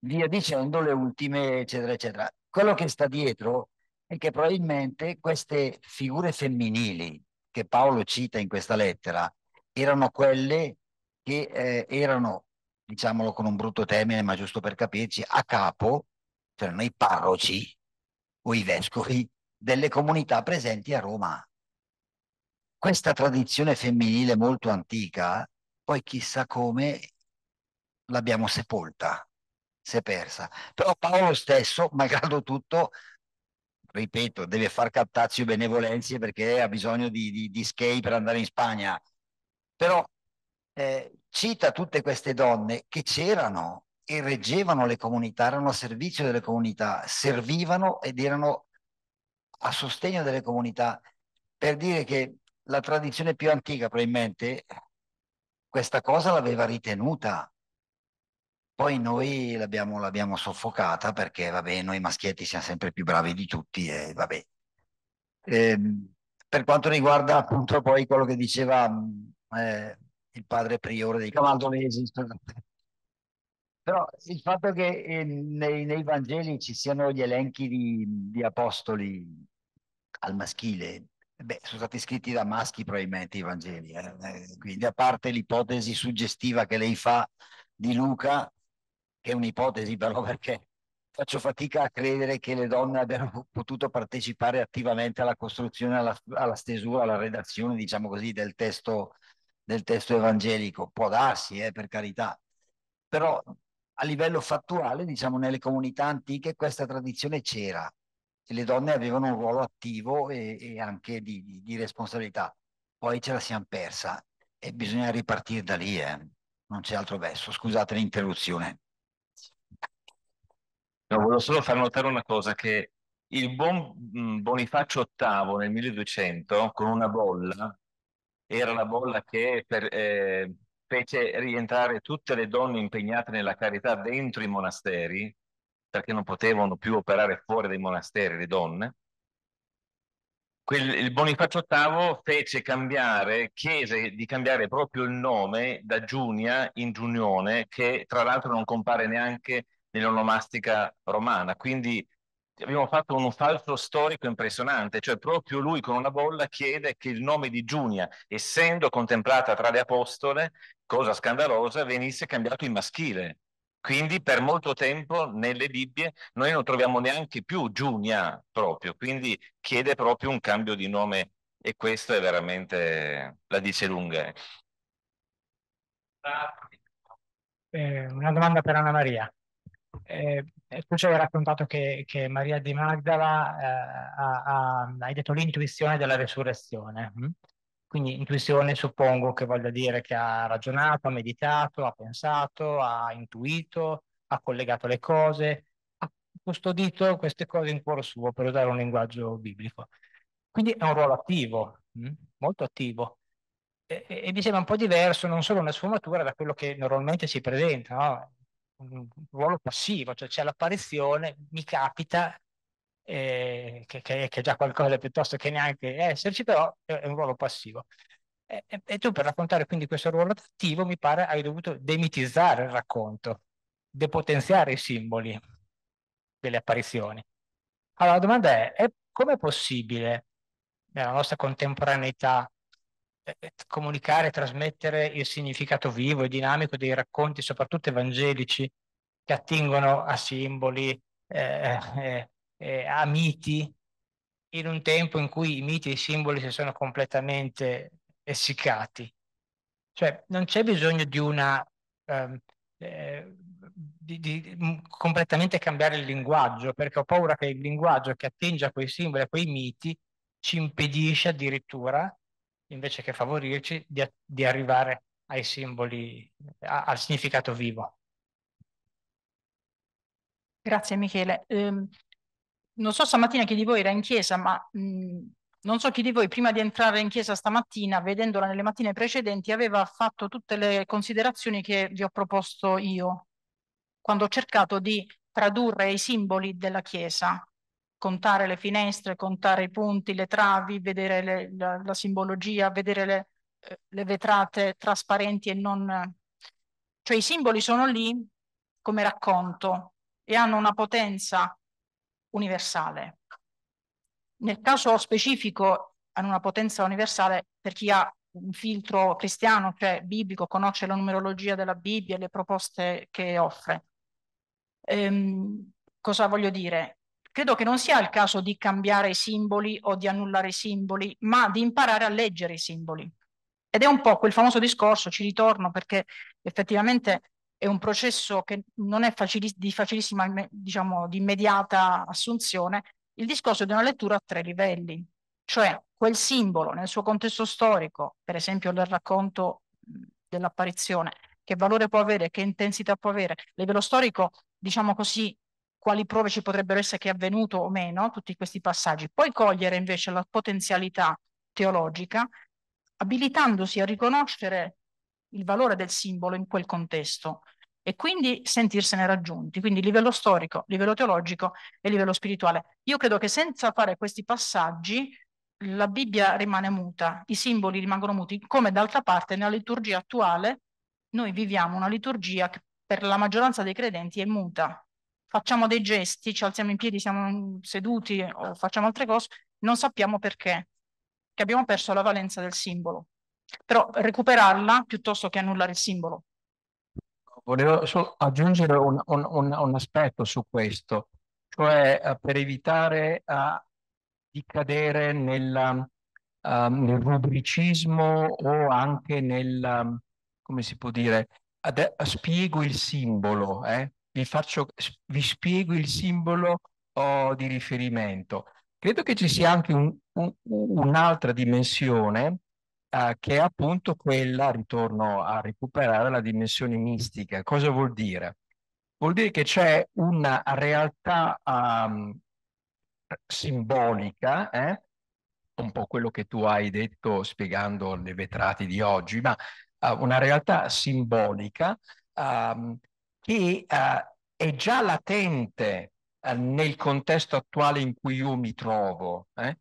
via dicendo le ultime, eccetera, eccetera. Quello che sta dietro è che probabilmente queste figure femminili che Paolo cita in questa lettera erano quelle che eh, erano diciamolo con un brutto termine, ma giusto per capirci, a capo, cioè i parroci o i vescovi delle comunità presenti a Roma. Questa tradizione femminile molto antica, poi chissà come l'abbiamo sepolta, si è persa. Però Paolo stesso, malgrado tutto, ripeto, deve far captazio benevolenze perché ha bisogno di, di, di skate per andare in Spagna. Però eh, cita tutte queste donne che c'erano e reggevano le comunità, erano a servizio delle comunità, servivano ed erano a sostegno delle comunità, per dire che la tradizione più antica probabilmente questa cosa l'aveva ritenuta. Poi noi l'abbiamo, l'abbiamo soffocata perché, vabbè, noi maschietti siamo sempre più bravi di tutti e vabbè. E, ehm, per quanto riguarda appunto poi quello che diceva mm, eh, il padre priore dei Cavaldonesi. Però il fatto che eh, nei, nei, Vangeli ci siano gli elenchi di, di apostoli al maschile, beh, sono stati scritti da maschi probabilmente i Vangeli, eh, eh. quindi a parte l'ipotesi suggestiva che lei fa di Luca, che è un'ipotesi però perché faccio fatica a credere che le donne abbiano potuto partecipare attivamente alla costruzione, alla, alla stesura, alla redazione, diciamo così, del testo del testo evangelico, può darsi, eh, per carità, però a livello fattuale, diciamo, nelle comunità antiche questa tradizione c'era e le donne avevano un ruolo attivo e, e anche di, di, di, responsabilità. Poi ce la siamo persa e bisogna ripartire da lì, eh. non c'è altro verso. Scusate l'interruzione. No, volevo solo far notare una cosa, che il buon Bonifacio VIII nel 1200, con una bolla, era la bolla che per, eh, fece rientrare tutte le donne impegnate nella carità dentro i monasteri, perché non potevano più operare fuori dai monasteri le donne. Quel, il Bonifacio VIII fece cambiare, chiese di cambiare proprio il nome da Giunia in Giunione, che tra l'altro non compare neanche nell'onomastica romana, quindi abbiamo fatto un falso storico impressionante, cioè proprio lui con una bolla chiede che il nome di Giunia, essendo contemplata tra le apostole, cosa scandalosa, venisse cambiato in maschile. Quindi per molto tempo nelle Bibbie noi non troviamo neanche più Giunia proprio, quindi chiede proprio un cambio di nome e questo è veramente la dice lunga. Eh, eh una domanda per Anna Maria. Eh, tu ci hai raccontato che, che Maria di Magdala eh, ha, ha, hai detto l'intuizione della resurrezione. Hm? Quindi intuizione suppongo che voglia dire che ha ragionato, ha meditato, ha pensato, ha intuito, ha collegato le cose, ha custodito queste cose in cuore suo, per usare un linguaggio biblico. Quindi è un ruolo attivo, hm? molto attivo. E, e, e, mi sembra un po' diverso, non solo una sfumatura da quello che normalmente si presenta, no? un ruolo passivo, cioè c'è l'apparizione, mi capita, eh, che, che, che, è già qualcosa piuttosto che neanche esserci, però è un ruolo passivo. E, e tu per raccontare quindi questo ruolo attivo mi pare hai dovuto demitizzare il racconto, depotenziare i simboli delle apparizioni. Allora la domanda è, è come è possibile nella nostra contemporaneità eh, eh, comunicare, trasmettere il significato vivo e dinamico dei racconti, soprattutto evangelici, che attingono a simboli, eh, eh, eh, a miti, in un tempo in cui i miti e i simboli si sono completamente essiccati. Cioè non c'è bisogno di una... Ehm, eh, di, di mm, completamente cambiare il linguaggio, perché ho paura che il linguaggio che attinge a quei simboli, a quei miti, ci impedisce addirittura invece che favorirci, di, di arrivare ai simboli, a, al significato vivo. Grazie Michele. Eh, non so stamattina chi di voi era in chiesa, ma mh, mhmm, non so chi di voi prima di entrare in chiesa stamattina, vedendola nelle mattine precedenti, aveva fatto tutte le considerazioni che vi ho proposto io, quando ho cercato di tradurre i simboli della chiesa contare le finestre, contare i punti, le travi, vedere le, la, la, simbologia, vedere le, eh, le vetrate trasparenti e non... Cioè i simboli sono lì come racconto e hanno una potenza universale. Nel caso specifico hanno una potenza universale per chi ha un filtro cristiano, cioè biblico, conosce la numerologia della Bibbia e le proposte che offre. Ehm, cosa voglio dire? credo che non sia il caso di cambiare i simboli o di annullare i simboli, ma di imparare a leggere i simboli. Ed è un po' quel famoso discorso, ci ritorno perché effettivamente è un processo che non è faciliss di facilissima, diciamo, di immediata assunzione, il discorso di una lettura a tre livelli, cioè quel simbolo nel suo contesto storico, per esempio nel racconto dell'apparizione, che valore può avere, che intensità può avere, a livello storico, diciamo così, quali prove ci potrebbero essere che è avvenuto o meno, tutti questi passaggi. Poi cogliere invece la potenzialità teologica, abilitandosi a riconoscere il valore del simbolo in quel contesto e quindi sentirsene raggiunti, quindi livello storico, livello teologico e livello spirituale. Io credo che senza fare questi passaggi la Bibbia rimane muta, i simboli rimangono muti, come d'altra parte nella liturgia attuale noi viviamo una liturgia che per la maggioranza dei credenti è muta, facciamo dei gesti, ci alziamo in piedi, siamo seduti o facciamo altre cose, non sappiamo perché, che abbiamo perso la valenza del simbolo. Però recuperarla piuttosto che annullare il simbolo. Volevo solo aggiungere un, un, un, un aspetto su questo, cioè eh, per evitare uh, di cadere nella, uh, nel rubricismo o anche nel, um, come si può dire, ad, spiego il simbolo, eh? vi, faccio, vi spiego il simbolo oh, di riferimento. Credo che ci sia anche un'altra un, un dimensione eh, che è appunto quella, ritorno a recuperare la dimensione mistica. Cosa vuol dire? Vuol dire che c'è una realtà um, simbolica, eh? un po' quello che tu hai detto spiegando le vetrate di oggi, ma uh, una realtà simbolica um, che eh, è già latente eh, nel contesto attuale in cui io mi trovo, eh?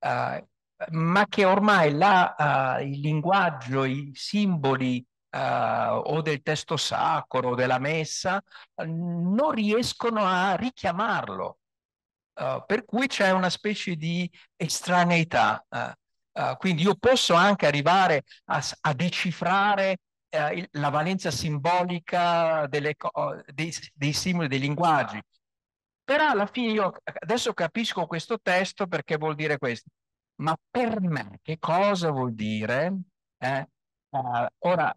eh ma che ormai la, eh, il linguaggio, i simboli eh, o del testo sacro o della messa non riescono a richiamarlo. per cui c'è una specie di estraneità. Uh, quindi io posso anche arrivare a, a decifrare eh, la valenza simbolica delle, dei, dei simboli, dei linguaggi. Però alla fine io adesso capisco questo testo perché vuol dire questo. Ma per me che cosa vuol dire? Eh, uh, ora, a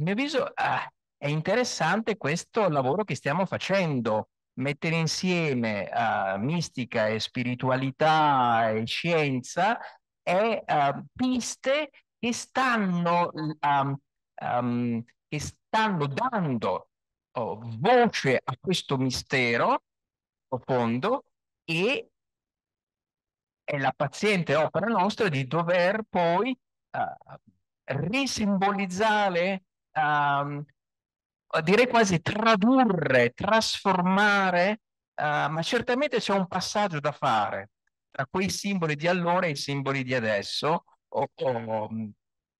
mio avviso uh, è interessante questo lavoro che stiamo facendo, mettere insieme uh, mistica e spiritualità e scienza e piste che stanno um, um, che stanno dando oh, voce a questo mistero profondo e è la paziente opera nostra di dover poi uh, risimbolizzare, um, ehm, direi quasi tradurre, trasformare, uh, ma certamente c'è un passaggio da fare tra quei simboli di allora e i simboli di adesso, o, o,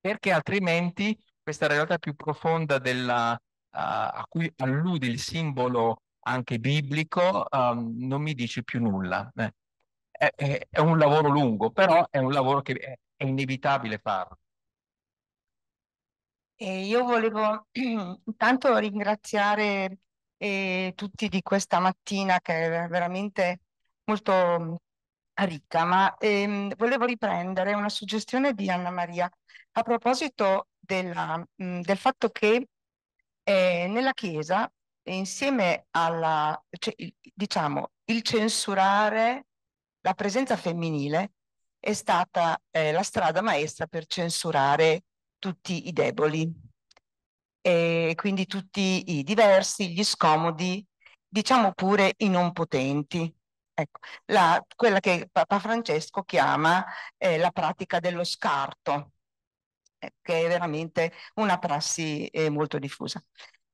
perché altrimenti questa realtà più profonda della, uh, a cui allude il simbolo anche biblico, um, non mi dice più nulla. Eh, è, è, un lavoro lungo, però è un lavoro che è, è inevitabile farlo. E io volevo intanto ringraziare eh, tutti di questa mattina che è veramente molto mm, ricca, ma ehm, volevo riprendere una suggestione di Anna Maria a proposito della, mh, del fatto che eh, nella Chiesa, insieme alla, cioè, il, diciamo, il censurare la presenza femminile è stata eh, la strada maestra per censurare tutti i deboli, e quindi tutti i diversi, gli scomodi, diciamo pure i non potenti. Ecco, la, quella che Papa Francesco chiama eh, la pratica dello scarto, eh, che è veramente una prassi eh, molto diffusa.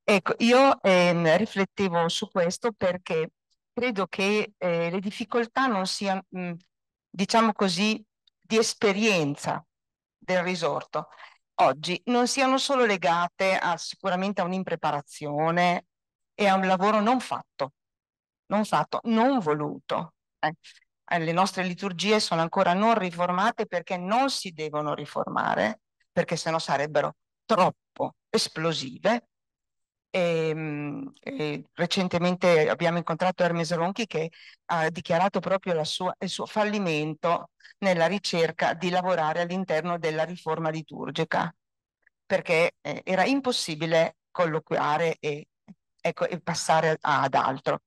Ecco, io eh, riflettevo su questo perché credo che eh, le difficoltà non siano, mm, diciamo così, di esperienza del risorto oggi non siano solo legate a, sicuramente a un'impreparazione e a un lavoro non fatto, non fatto, non voluto. Eh. eh le nostre liturgie sono ancora non riformate perché non si devono riformare perché sennò sarebbero troppo esplosive. E, ehm, e recentemente abbiamo incontrato Hermes Ronchi che ha dichiarato proprio sua, il suo fallimento nella ricerca di lavorare all'interno della riforma liturgica, perché eh, era impossibile colloquiare e, ecco, e passare ad altro.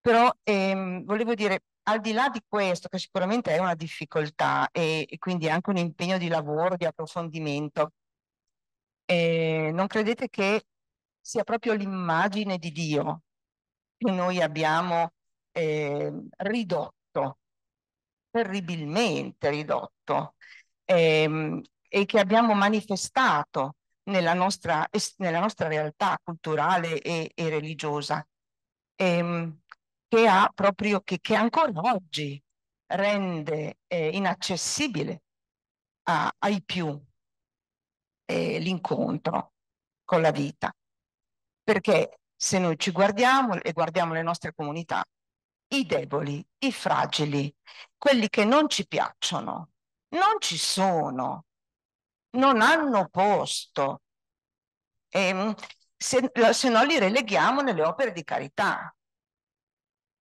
Però ehm, volevo dire, al di là di questo, che sicuramente è una difficoltà e, e quindi anche un impegno di lavoro, di approfondimento, eh, non credete che sia proprio l'immagine di Dio che noi abbiamo eh, ridotto, terribilmente ridotto, ehm, e che abbiamo manifestato nella nostra, nella nostra realtà culturale e, e religiosa. Ehm, che ha proprio che, che ancora oggi rende eh, inaccessibile a, ai più eh, l'incontro con la vita. Perché se noi ci guardiamo e guardiamo le nostre comunità, i deboli, i fragili, quelli che non ci piacciono, non ci sono, non hanno posto. E, ehm, se, se no li releghiamo nelle opere di carità,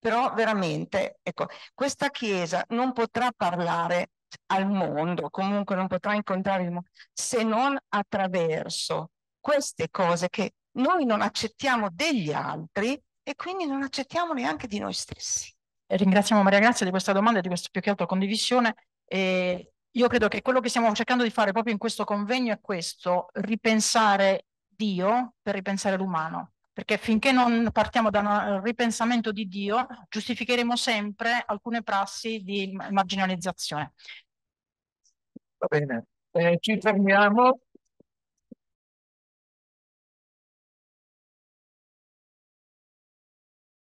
però veramente, ecco, questa Chiesa non potrà parlare al mondo, comunque non potrà incontrare il mondo, se non attraverso queste cose che noi non accettiamo degli altri e quindi non accettiamo neanche di noi stessi. Ringraziamo Maria Grazia di questa domanda e di questa più che altro condivisione. E io credo che quello che stiamo cercando di fare proprio in questo convegno è questo, ripensare Dio per ripensare l'umano perché finché non partiamo da un eh, ripensamento di Dio, giustificheremo sempre alcune prassi di marginalizzazione. Va bene, eh, ci fermiamo.